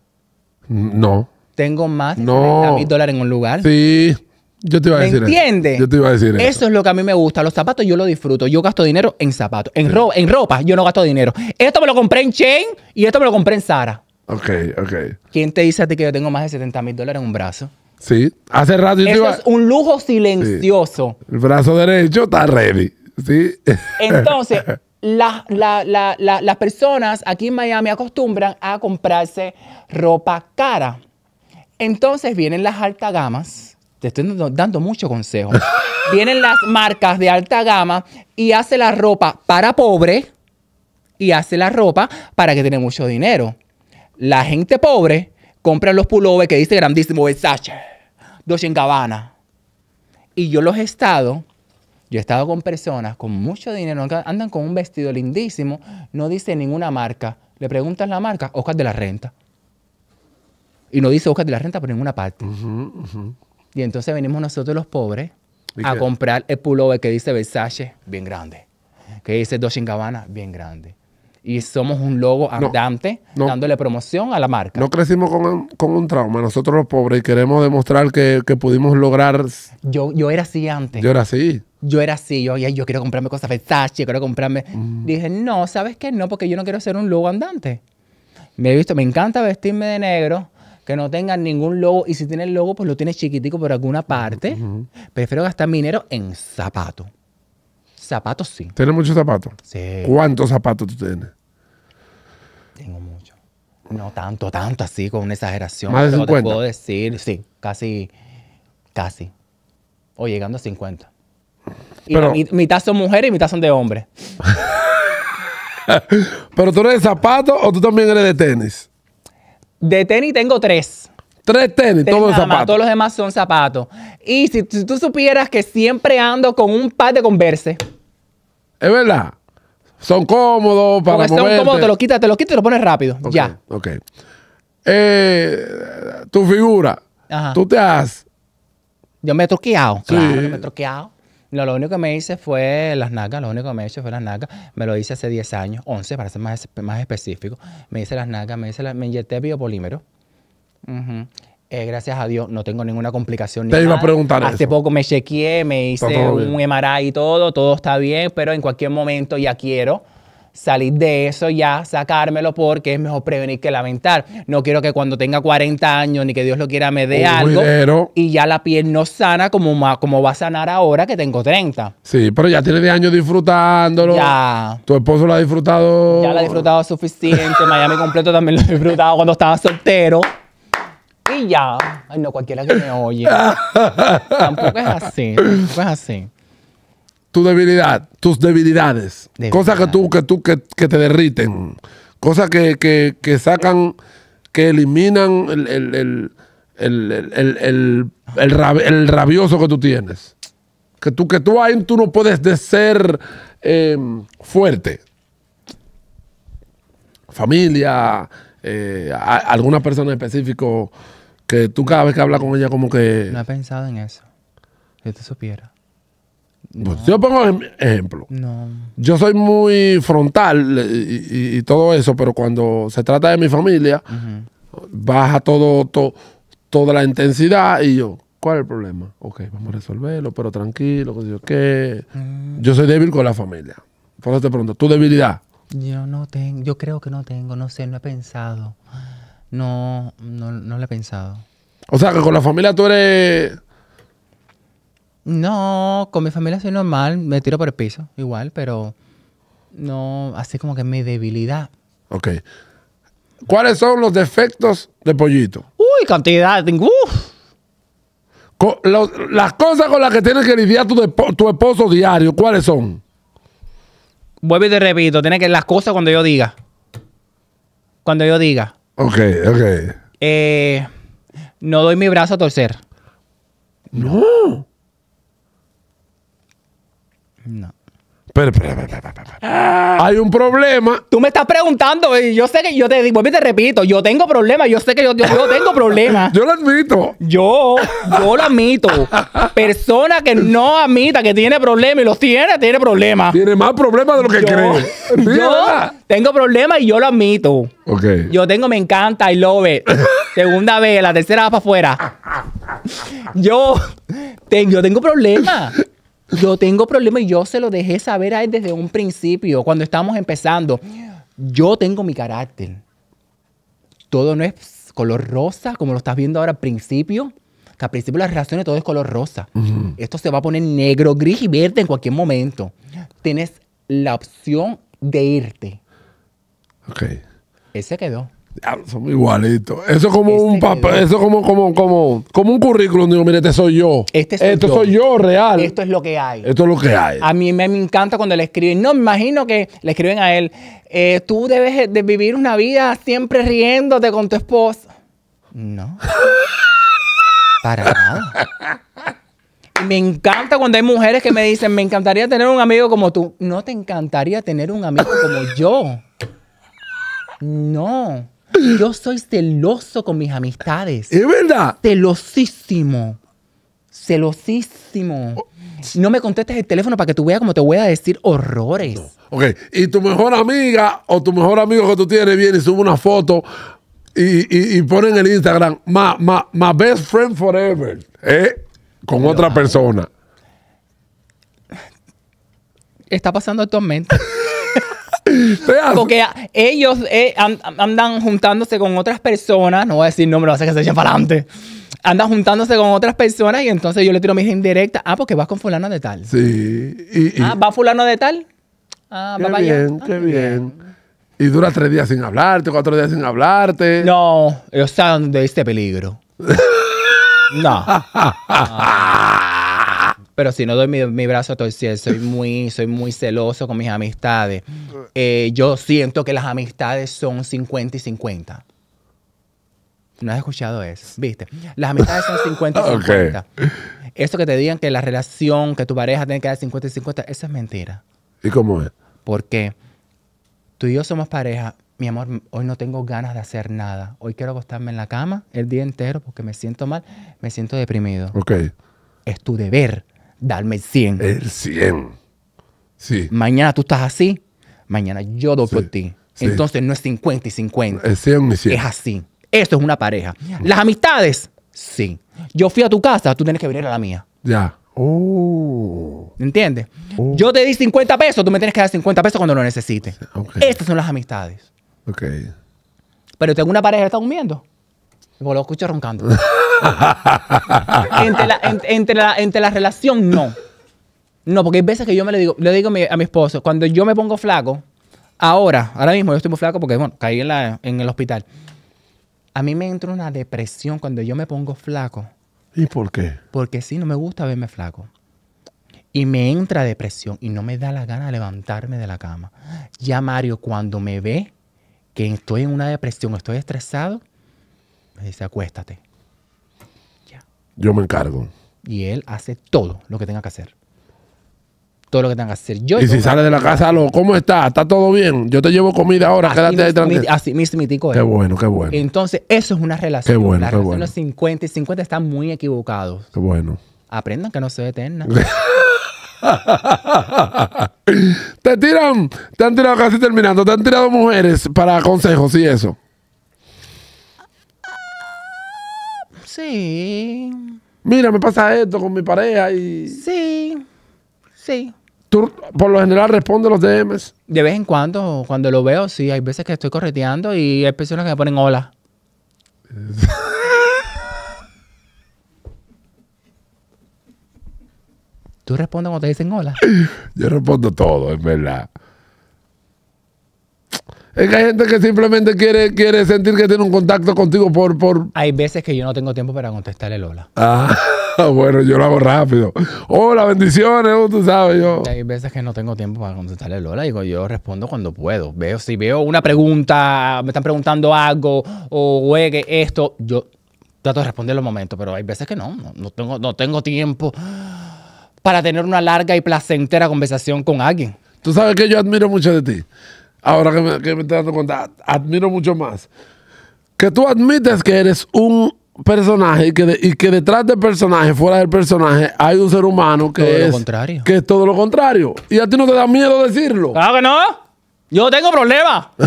Mm, no tengo más de 70 mil dólares en un lugar. Sí. Yo te iba a decir entiendes? Yo te iba a decir eso. es lo que a mí me gusta. Los zapatos yo lo disfruto. Yo gasto dinero en zapatos. En, en ropa yo no gasto dinero. Esto me lo compré en Chain y esto me lo compré en Sara. Ok, ok. ¿Quién te dice a ti que yo tengo más de 70 mil dólares en un brazo? Sí, hace rato yo te iba... es un lujo silencioso. El brazo derecho está ready. Sí. Entonces, las personas aquí en Miami acostumbran a comprarse ropa cara. Entonces vienen las alta gamas, te estoy dando, mucho consejo. vienen las marcas de alta gama y hace la ropa para pobre y hace la ropa para que tiene mucho dinero. La gente pobre compra los pullovers que dice grandísimo Versace, en Gabbana. Y yo los he estado, yo he estado con personas con mucho dinero, andan con un vestido lindísimo, no dice ninguna marca. Le preguntan la marca, Oscar de la Renta. Y no dice búscate la Renta por ninguna parte. Y entonces venimos nosotros los pobres a comprar el pullover que dice Versace, bien grande. Que dice Dolce Gabbana, bien grande. Y somos un logo andante, dándole promoción a la marca. No crecimos con, un trauma, nosotros los pobres, queremos demostrar que, pudimos lograr. Yo, yo era así antes. Yo era así yo era así, yo, yo quiero comprarme cosas Versace, quiero comprarme. Dije, no, ¿sabes qué? No, porque yo no quiero ser un logo andante. Me he visto, me encanta vestirme de negro, que no tengan ningún logo. Y si tienen logo, pues lo tienes chiquitico por alguna parte. Prefiero gastar dinero en zapatos. Zapatos sí. ¿Tienes muchos zapatos? Sí. ¿Cuántos zapatos tú tienes? Tengo muchos. No tanto, tanto así, con una exageración. Más de Te puedo decir, sí, casi, casi. O llegando a 50. Y mi, mitad son mujeres y mitad son de hombres. Pero tú eres de zapatos o tú también eres de tenis? De tenis tengo tres. Tres tenis, todos los zapatos. todos los demás son zapatos. Y si, tú supieras que siempre ando con un par de converse. Es verdad. Son cómodos para moverte. son cómodos, te lo quitas, te quitas y te lo pones rápido. ya. Ok. Eh, tu figura. Ajá. Tú te has. Yo me he troqueado. Claro, yo me he troqueado. No, lo único que me hice fue las nalgas, lo único que me hice fue las nalgas. Me lo hice hace 10 años, 11 para ser más, específico. Me hice las nalgas, me, hice la, me inyecté biopolímero. Eh, gracias a Dios no tengo ninguna complicación. Ni Te iba a preguntar Hace poco me chequeé, me hice un MRI y todo, todo está bien, pero en cualquier momento ya quiero salir de eso ya, sacármelo porque es mejor prevenir que lamentar. No quiero que cuando tenga 40 años, ni que Dios lo quiera, me dé algo y ya la piel no sana como, como va a sanar ahora que tengo 30. Sí, pero ya tiene 10 años disfrutándolo. Ya. Tu esposo lo ha disfrutado. Ya lo ha disfrutado suficiente. Miami completo también lo ha disfrutado cuando estaba soltero. Y ya. Ay, no, cualquiera que me oye. tampoco es así. Tampoco es así tu debilidad, tus debilidades, cosas que tú, que tú, que, te derriten, mm. cosas que, que sacan, que eliminan el, el, rabioso que tú tienes. Que tú, que tú ahí tú no puedes de ser em, fuerte. Familia, eh, alguna persona específica específico que tú cada vez que hablas con ella como que... No he pensado en eso. Que te supiera. Pues, yo pongo em, ejemplo. Yo soy muy frontal y, todo eso, pero cuando se trata de mi familia, baja todo, toda la intensidad y yo, ¿cuál es el problema? Ok, vamos a resolverlo, pero tranquilo, que yo qué. Mm. Yo soy débil con la familia. Por eso te pregunto, ¿tu debilidad? Yo no tengo, yo creo que no tengo, no sé, no he pensado. No, no, no lo he pensado. O sea, que con la familia tú eres no, con mi familia soy normal, me tiro por el piso, igual, pero no, así como que mi debilidad. Ok. ¿Cuáles son los defectos de Pollito? Uy, cantidad. las cosas con las que tienes que lidiar tu, tu esposo diario, ¿cuáles son? Vuelve y te repito, tienes que las cosas cuando yo diga. Cuando yo diga. Ok, ok. Eh, no doy mi brazo a torcer. No. No. hay un problema. Tú me estás preguntando eh, y yo sé que yo te digo, te repito, yo tengo problemas, yo sé que yo, tengo problemas. yo lo admito. Yo, yo lo admito. Persona que no admita que tiene problemas y los tiene, tiene problemas. Tiene más problemas de lo que cree. yo tengo problemas y yo lo admito. Okay. Yo tengo, me encanta, I love it. Segunda vez, la tercera va para afuera. Yo, yo tengo problemas yo tengo problemas y yo se lo dejé saber a él desde un principio, cuando estábamos empezando. Yo tengo mi carácter. Todo no es color rosa, como lo estás viendo ahora al principio. Que al principio las relaciones todo es color rosa. Esto se va a poner negro, gris y verde en cualquier momento. Tienes la opción de irte. Ok. Él se quedó son igualitos. Eso es como este un papel, eso como, como, como, como un currículum. Digo, mire, este soy yo. Este Esto soy yo real. Esto es lo que hay. Esto es lo que hay. A mí me, encanta cuando le escriben. No, me imagino que le escriben a él. Eh, tú debes de vivir una vida siempre riéndote con tu esposa. No. Para nada. Me encanta cuando hay mujeres que me dicen, me encantaría tener un amigo como tú. No te encantaría tener un amigo como yo. No. Yo soy celoso con mis amistades. Es verdad. Celosísimo. Celosísimo. Oh. No me contestes el teléfono para que tú veas como te voy a decir horrores. Ok, y tu mejor amiga o tu mejor amigo que tú tienes viene y sube una foto y, pone en el Instagram, my, best friend forever, ¿eh? con otra ah, persona. Está pasando mente? Porque ellos eh, andan juntándose con otras personas, no voy a decir nombres, hace que se echen para adelante. Andan juntándose con otras personas y entonces yo le tiro mis indirecta Ah, porque vas con fulano de tal. Sí. Ah, va fulano de tal. Ah, va bien, allá. Ah, qué bien. Y dura tres días sin hablarte, cuatro días sin hablarte. No, ellos saben de este peligro. no. pero si no doy mi, brazo a torcer, soy muy, soy muy celoso con mis amistades. Eh, yo siento que las amistades son 50 y 50. No has escuchado eso, ¿viste? Las amistades son 50 y 50. Eso que te digan que la relación, que tu pareja tiene que dar 50 y 50, eso es mentira. ¿Y cómo es? Porque tú y yo somos pareja. Mi amor, hoy no tengo ganas de hacer nada. Hoy quiero acostarme en la cama el día entero porque me siento mal, me siento deprimido. Ok. Es tu deber darme el 100. El 100. Sí. Mañana tú estás así, mañana yo doy por ti. Entonces no es 50 y 50. El 100 y 100. Es así. Esto es una pareja. Las amistades, sí. Yo fui a tu casa, tú tienes que venir a la mía. Ya. Oh. ¿Entiendes? Oh. Yo te di 50 pesos, tú me tienes que dar 50 pesos cuando lo necesites. Estas son las amistades. Ok. Pero tengo una pareja que está durmiendo. Lo escucho roncando. entre, la, entre, entre la relación, no. No, porque hay veces que yo me le digo, le digo a mi, esposo, cuando yo me pongo flaco, ahora, ahora mismo yo estoy muy flaco porque, bueno, caí en, el hospital. A mí me entra una depresión cuando yo me pongo flaco. ¿Y por qué? Porque si no me gusta verme flaco. Y me entra depresión y no me da la gana levantarme de la cama. Ya Mario, cuando me ve que estoy en una depresión, estoy estresado, me dice, acuéstate. Yo me encargo. Y él hace todo lo que tenga que hacer. Todo lo que tenga que hacer. y si sale de la casa, ¿cómo está? ¿Está todo bien? Yo te llevo comida ahora, quédate ahí tranquilo. Así Qué bueno, qué bueno. Entonces, eso es una relación. Qué bueno, la relación bueno. Los 50 y 50 están muy equivocados. Qué bueno. Aprendan que no se eterna. te tiran, te han tirado casi terminando, te han tirado mujeres para consejos y eso. Sí. Mira, me pasa esto con mi pareja y. Sí. Sí. ¿Tú por lo general respondes los DMs? De vez en cuando, cuando lo veo, sí. Hay veces que estoy correteando y hay personas que me ponen hola. ¿Tú respondes cuando te dicen hola? Yo respondo todo, es verdad. Es que hay gente que simplemente quiere, quiere sentir que tiene un contacto contigo por, por... Hay veces que yo no tengo tiempo para contestarle Lola. Ah, bueno, yo lo hago rápido. Hola, bendiciones, tú sabes yo. Hay veces que no tengo tiempo para contestarle Lola. Digo, yo respondo cuando puedo. Veo, si veo una pregunta, me están preguntando algo, o juegue esto, yo trato de responder los momentos, pero hay veces que no, no, tengo, no tengo tiempo para tener una larga y placentera conversación con alguien. Tú sabes que yo admiro mucho de ti ahora que me, estoy dando cuenta, admiro mucho más, que tú admites que eres un personaje y que, detrás del personaje, fuera del personaje, hay un ser humano que es... Que es todo lo contrario. Y a ti no te da miedo decirlo. Claro que no. Yo tengo problemas.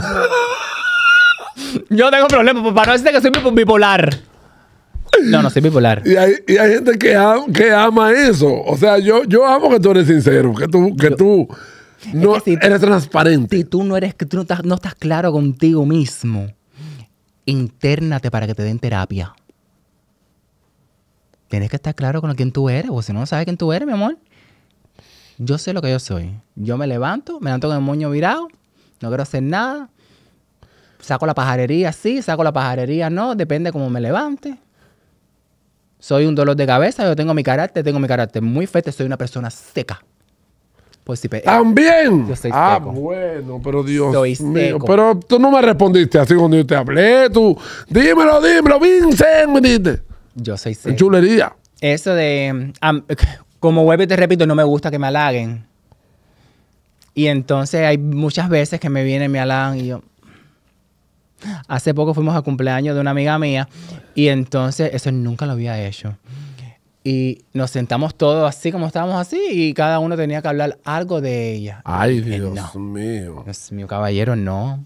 Yo tengo problemas. Pues, para no decir que soy bipolar. No, no soy bipolar. Y hay, gente que, ama eso. O sea, yo, yo amo que tú eres sincero, que tú... Que tú no, si eres transparente. Si tú no eres, tú no estás, claro contigo mismo, internate para que te den terapia. Tienes que estar claro con quién tú eres, o si no sabes quién tú eres, mi amor. Yo sé lo que yo soy. Yo me levanto, me levanto con el moño virado, no quiero hacer nada. Saco la pajarería, sí, saco la pajarería, no, depende cómo me levante. Soy un dolor de cabeza, yo tengo mi carácter, tengo mi carácter muy fuerte, soy una persona seca. Pues eh, ¡También! Yo soy ah, bueno, pero Dios Pero tú no me respondiste así cuando yo te hablé. Tú, dímelo, dímelo, Vincent, me dijiste. Yo soy seco. Chulería. Eso de... como vuelvo y te repito, no me gusta que me halaguen. Y entonces hay muchas veces que me vienen, y me halagan y yo... Hace poco fuimos a cumpleaños de una amiga mía y entonces eso nunca lo había hecho. Y nos sentamos todos así como estábamos así y cada uno tenía que hablar algo de ella. Ay, Dios mío. Dios mío, caballero, no.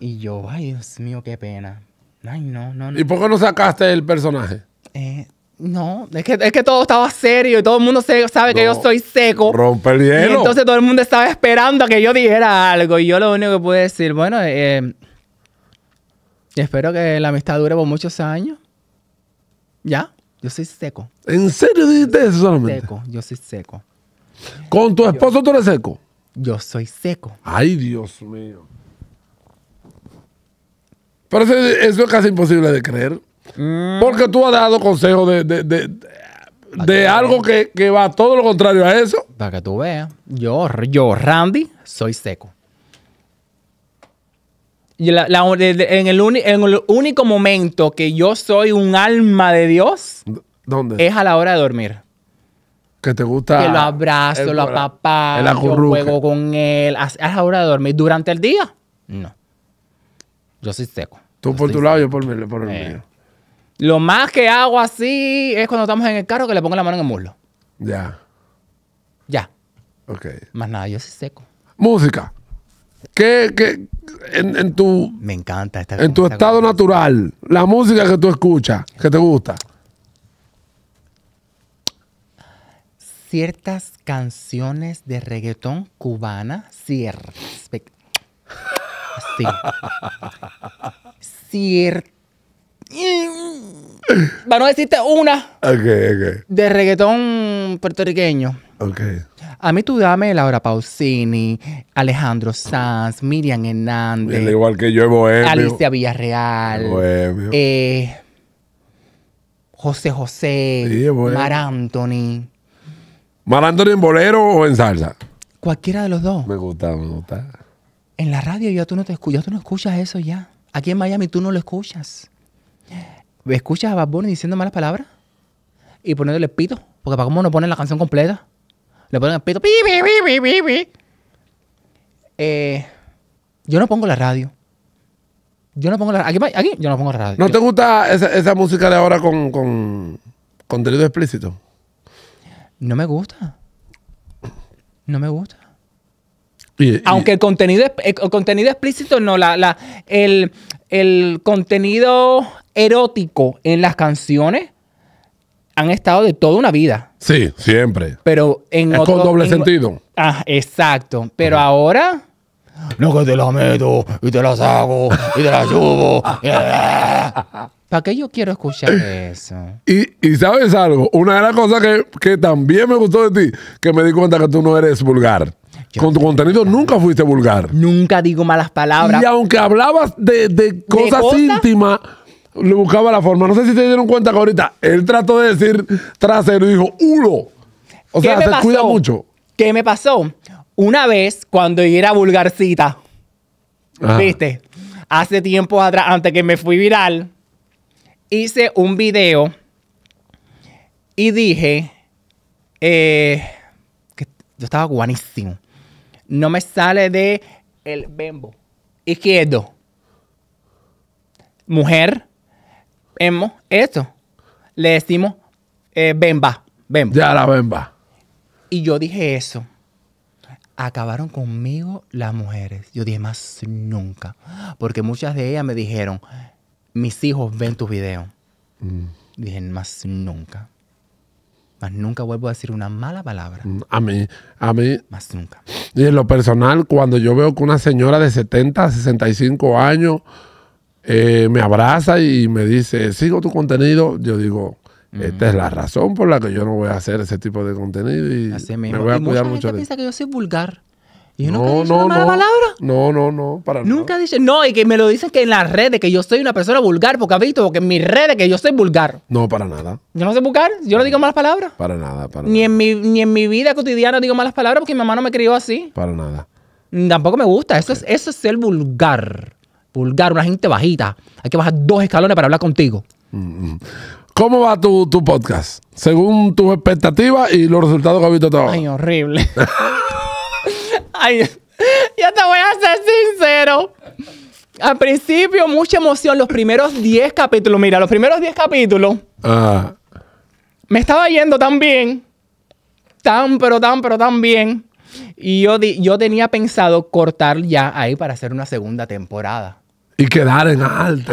Y yo, ay, Dios mío, qué pena. Ay, no, no, no. ¿Y por qué no sacaste el personaje? Eh, no, es que, todo estaba serio y todo el mundo sabe que yo soy seco. Rompe el hielo. entonces todo el mundo estaba esperando a que yo dijera algo. Y yo lo único que pude decir, bueno, eh, espero que la amistad dure por muchos años. ¿Ya? Yo soy seco. ¿En serio dices eso solamente? Seco, yo soy seco. ¿Con tu esposo tú eres seco? Yo soy seco. Ay, Dios mío. Pero eso, es casi imposible de creer. Mm. Porque tú has dado consejo de, algo que, que va todo lo contrario a eso. Para que tú veas. Yo, yo, Randy, soy seco en, el único momento que yo soy un alma de Dios, ¿dónde? Es a la hora de dormir. Que te gusta. Que lo abrazo, lo apapo, juego con él. A, la hora de dormir. Durante el día, no. Yo soy seco. Tú por tu lado, yo por, mi, el eh. mío. Lo más que hago así es cuando estamos en el carro que le pongo la mano en el muslo. Ya. Ya. Ok. Más nada, yo soy seco. Música. ¿Qué, en, tu, Me encanta esta en tu estado natural, la música que tú escuchas, que te gusta? Ciertas canciones de reggaetón cubana, ciertas. Sí. va no decirte una de reggaetón puertorriqueño a mí tú dame Laura Pausini, Alejandro Sanz, Miriam Hernández. igual que yo, Alicia Villarreal. Eh, José José. Mar Anthony. ¿Mar Anthony en bolero o en salsa? Cualquiera de los dos. Me gusta, me gusta. En la radio ya tú no te escuchas, tú no escuchas eso ya. Aquí en Miami tú no lo escuchas. ¿Escuchas a Bad Bunny diciendo malas palabras? Y poniéndole pito. Porque para cómo no ponen la canción completa le ponen el pito. Eh, yo no pongo la radio. Yo no pongo la radio. Aquí, yo no pongo la radio. ¿No te gusta esa, música de ahora con, contenido explícito? No me gusta. No me gusta. Aunque el, contenido, contenido explícito no, la, el, el contenido erótico en las canciones han estado de toda una vida. Sí, siempre. Pero en es con doble sentido. Ah, exacto. Pero ahora. No, que te la meto y te las saco y te subo. ¿Para qué yo quiero escuchar eso? Y, sabes algo, una de las cosas que, también me gustó de ti, que me di cuenta que tú no eres vulgar. Con tu contenido nunca fuiste vulgar. Nunca digo malas palabras. Y aunque hablabas de, cosas íntimas, le buscaba la forma. No sé si se dieron cuenta que ahorita él trató de decir trasero y dijo uno. O sea, se cuida mucho. ¿Qué me pasó? Una vez cuando yo era vulgarcita, ¿viste? Hace tiempo atrás, antes que me fui viral, hice un video y dije eh, yo estaba guanísimo. No me sale de el bembo izquierdo. Mujer, hemos hecho. Le decimos, eh, bemba, bemba. Ya la bemba. Y yo dije eso. Acabaron conmigo las mujeres. Yo dije, más nunca. Porque muchas de ellas me dijeron, mis hijos ven tus videos. Mm. Dije, más nunca. Más nunca vuelvo a decir una mala palabra. Mm, a mí, a mí. Más nunca. Y en lo personal, cuando yo veo que una señora de 70, 65 años eh, me abraza y me dice, sigo tu contenido, yo digo, esta es la razón por la que yo no voy a hacer ese tipo de contenido y me voy a cuidar mucha mucho. Gente piensa que yo soy vulgar. Y yo no, nunca he no, no, palabra. No, no, no, para Nunca dice, no, y que me lo dicen que en las redes que yo soy una persona vulgar, porque ha visto que en mis redes que yo soy vulgar. No, para nada. Yo no soy vulgar, yo no digo malas palabras. Para nada, para ni nada. En mi, ni en mi vida cotidiana digo malas palabras porque mi mamá no me crió así. Para nada. Tampoco me gusta, eso es eso es ser vulgar pulgar, una gente bajita. Hay que bajar dos escalones para hablar contigo. Mm-hmm. ¿Cómo va tu, podcast? Según tus expectativas y los resultados que has visto todo. Ay, horrible. Ay, ya te voy a ser sincero. Al principio, mucha emoción. Los primeros 10 capítulos, mira, los primeros 10 capítulos. Ah. Me estaba yendo tan bien. Tan, pero tan, pero tan bien. Y yo, yo tenía pensado cortar ya ahí para hacer una segunda temporada. Y quedar en alto.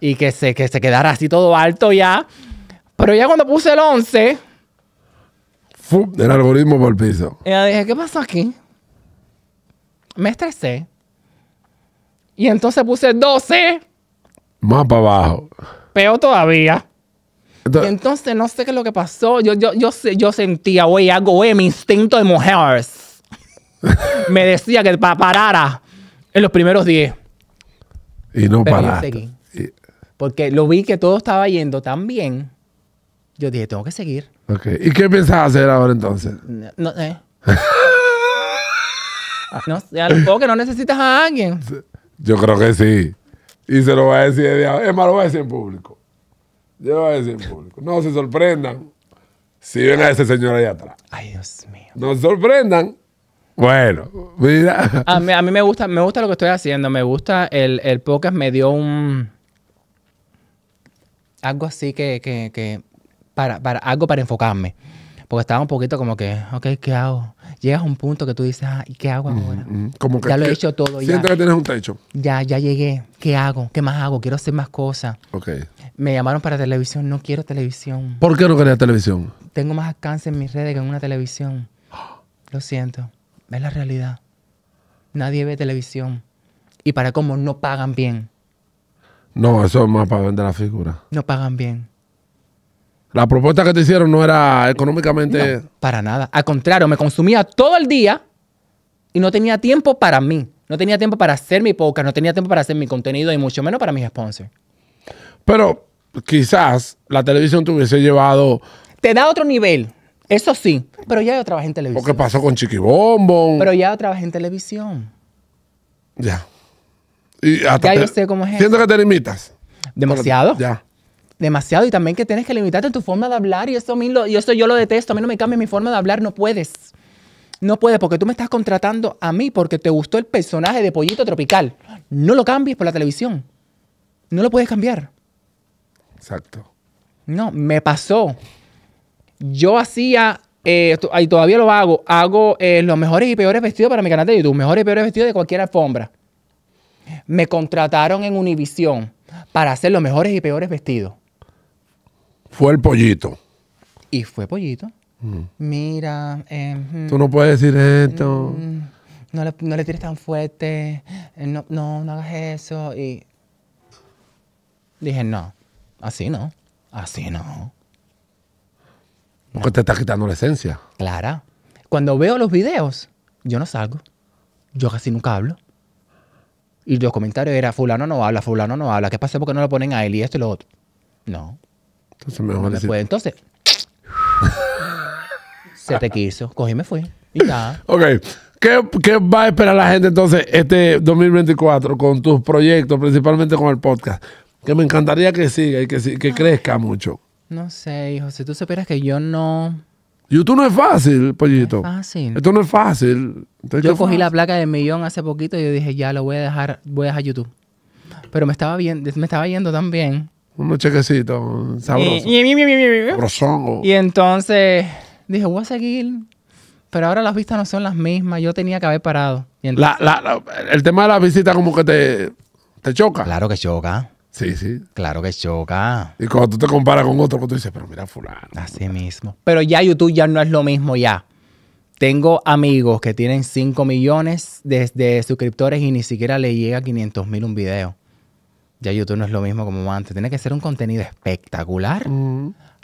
Y, y que, se, que se quedara así todo alto ya. Pero ya cuando puse el 11... El algoritmo por el piso. Y yo dije, ¿qué pasó aquí? Me estresé. Y entonces puse el 12. Más para abajo. Peor todavía. Entonces, no sé qué es lo que pasó. Yo, yo, yo, yo sentía, güey, algo, güey, mi instinto de mujeres. me decía que para parara en los primeros 10. Y no para Porque lo vi que todo estaba yendo tan bien. Yo dije, tengo que seguir. ¿Y qué piensas hacer ahora entonces? No, sé. no, a lo que no necesitas a alguien. Yo creo que sí. Y se lo voy a decir de Es más, lo voy a decir en público. Yo lo voy a decir en público. No se sorprendan si ven a ese señor allá atrás. Ay, Dios mío. No se sorprendan bueno, mira. A mí, me, gusta, me gusta lo que estoy haciendo. Me gusta el, podcast. Me dio un. Algo así que. para, algo para enfocarme. Porque estaba un poquito como que, ok, ¿qué hago? Llegas a un punto que tú dices, ah, qué hago ahora? como ya lo he hecho todo. Siento ya, que tienes un techo. Ya, ya llegué. ¿Qué hago? ¿Qué más hago? Quiero hacer más cosas. Ok. Me llamaron para televisión. No quiero televisión. ¿Por qué no quería televisión? Tengo más alcance en mis redes que en una televisión. Lo siento. Es la realidad. Nadie ve televisión. Y para cómo no pagan bien. No, eso es más para vender la figura. No pagan bien. La propuesta que te hicieron no era económicamente. para nada. Al contrario, me consumía todo el día y no tenía tiempo para mí. No tenía tiempo para hacer mi podcast, no tenía tiempo para hacer mi contenido y mucho menos para mis sponsors. Pero quizás la televisión te hubiese llevado. Te da otro nivel. Eso sí, pero ya yo trabajé en televisión. ¿Qué pasó con Chiquibombo? Pero ya yo trabajé en televisión. Ya. Y hasta ya yo sé cómo es Siento que te limitas. Demasiado. ya. Demasiado. Y también que tienes que limitarte en tu forma de hablar. Y eso, lo, y eso yo lo detesto. A mí no me cambia mi forma de hablar. No puedes. No puedes porque tú me estás contratando a mí porque te gustó el personaje de Pollito Tropical. No lo cambies por la televisión. No lo puedes cambiar. Exacto. No, me pasó. Yo hacía, y eh, todavía lo hago, hago eh, los mejores y peores vestidos para mi canal de YouTube, mejores y peores vestidos de cualquier alfombra. Me contrataron en Univision para hacer los mejores y peores vestidos. Fue el pollito. Y fue pollito. Mm. Mira. Eh, mm. Tú no puedes decir esto. Mm, no, le, no tires tan fuerte. No, no, no hagas eso. Y dije, no, así no. Así no. Porque te estás quitando la esencia. Clara. Cuando veo los videos, yo no salgo. Yo casi nunca hablo. Y los comentarios eran, fulano no habla, fulano no habla, ¿qué pasa porque no lo ponen a él y esto y lo otro? No. Entonces mejor me Entonces, se te quiso. Cogí y me fui. Y ya. Ok. ¿Qué, va a esperar la gente entonces este 2024 con tus proyectos, principalmente con el podcast? Que me encantaría que siga y que, que crezca mucho. No sé, hijo, si tú supieras que yo no... YouTube no es fácil, pollito. No es fácil. Esto no es fácil. yo cogí la placa de millón hace poquito y yo dije, ya lo voy a dejar, voy a dejar YouTube. Pero me estaba, bien, me estaba yendo tan bien. Unos chequecito, Y, entonces dije, voy a seguir. Pero ahora las vistas no son las mismas. Yo tenía que haber parado. el tema de las visitas como que te choca. Claro que choca. Sí, sí. Claro que choca. Y cuando tú te comparas con otro, pues tú dices, pero mira fulano. Así mismo. Pero ya YouTube ya no es lo mismo ya. Tengo amigos que tienen 5 millones de, suscriptores y ni siquiera le llega a 500 mil un video. Ya YouTube no es lo mismo como antes. Tiene que ser un contenido espectacular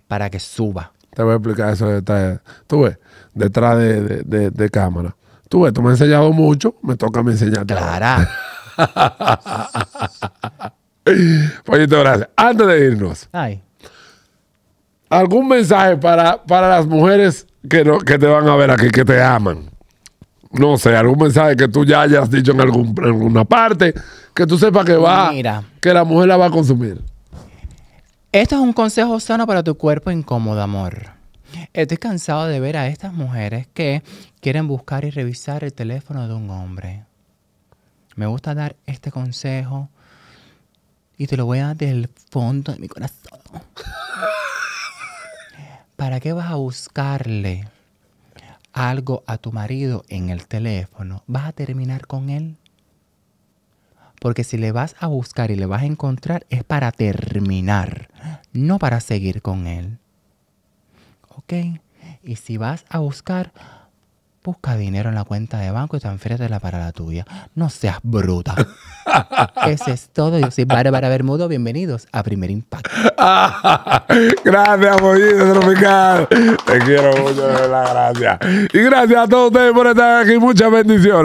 para que suba. Te voy a explicar eso detrás. Tú detrás de, cámara. Tú ves, tú me has enseñado mucho, me toca me enseñarte. Claro. Pollito, Antes de irnos. ¿Algún mensaje para, para las mujeres que, no, que te van a ver aquí, que te aman? No sé, algún mensaje que tú ya hayas dicho en, algún, alguna parte, que tú sepas que va, que la mujer la va a consumir. Esto es un consejo sano para tu cuerpo incómodo, amor. Estoy cansado de ver a estas mujeres que quieren buscar y revisar el teléfono de un hombre. Me gusta dar este consejo y te lo voy a dar del fondo de mi corazón. ¿Para qué vas a buscarle algo a tu marido en el teléfono? ¿Vas a terminar con él? Porque si le vas a buscar y le vas a encontrar es para terminar, no para seguir con él. ¿Ok? Y si vas a buscar, busca dinero en la cuenta de banco y la para la tuya. No seas bruta. Ese es todo. Yo soy Bárbara Bermudo. Bienvenidos a Primer Impacto. gracias, por Tropical. Te quiero mucho, de gracias. Y gracias a todos ustedes por estar aquí. Muchas bendiciones.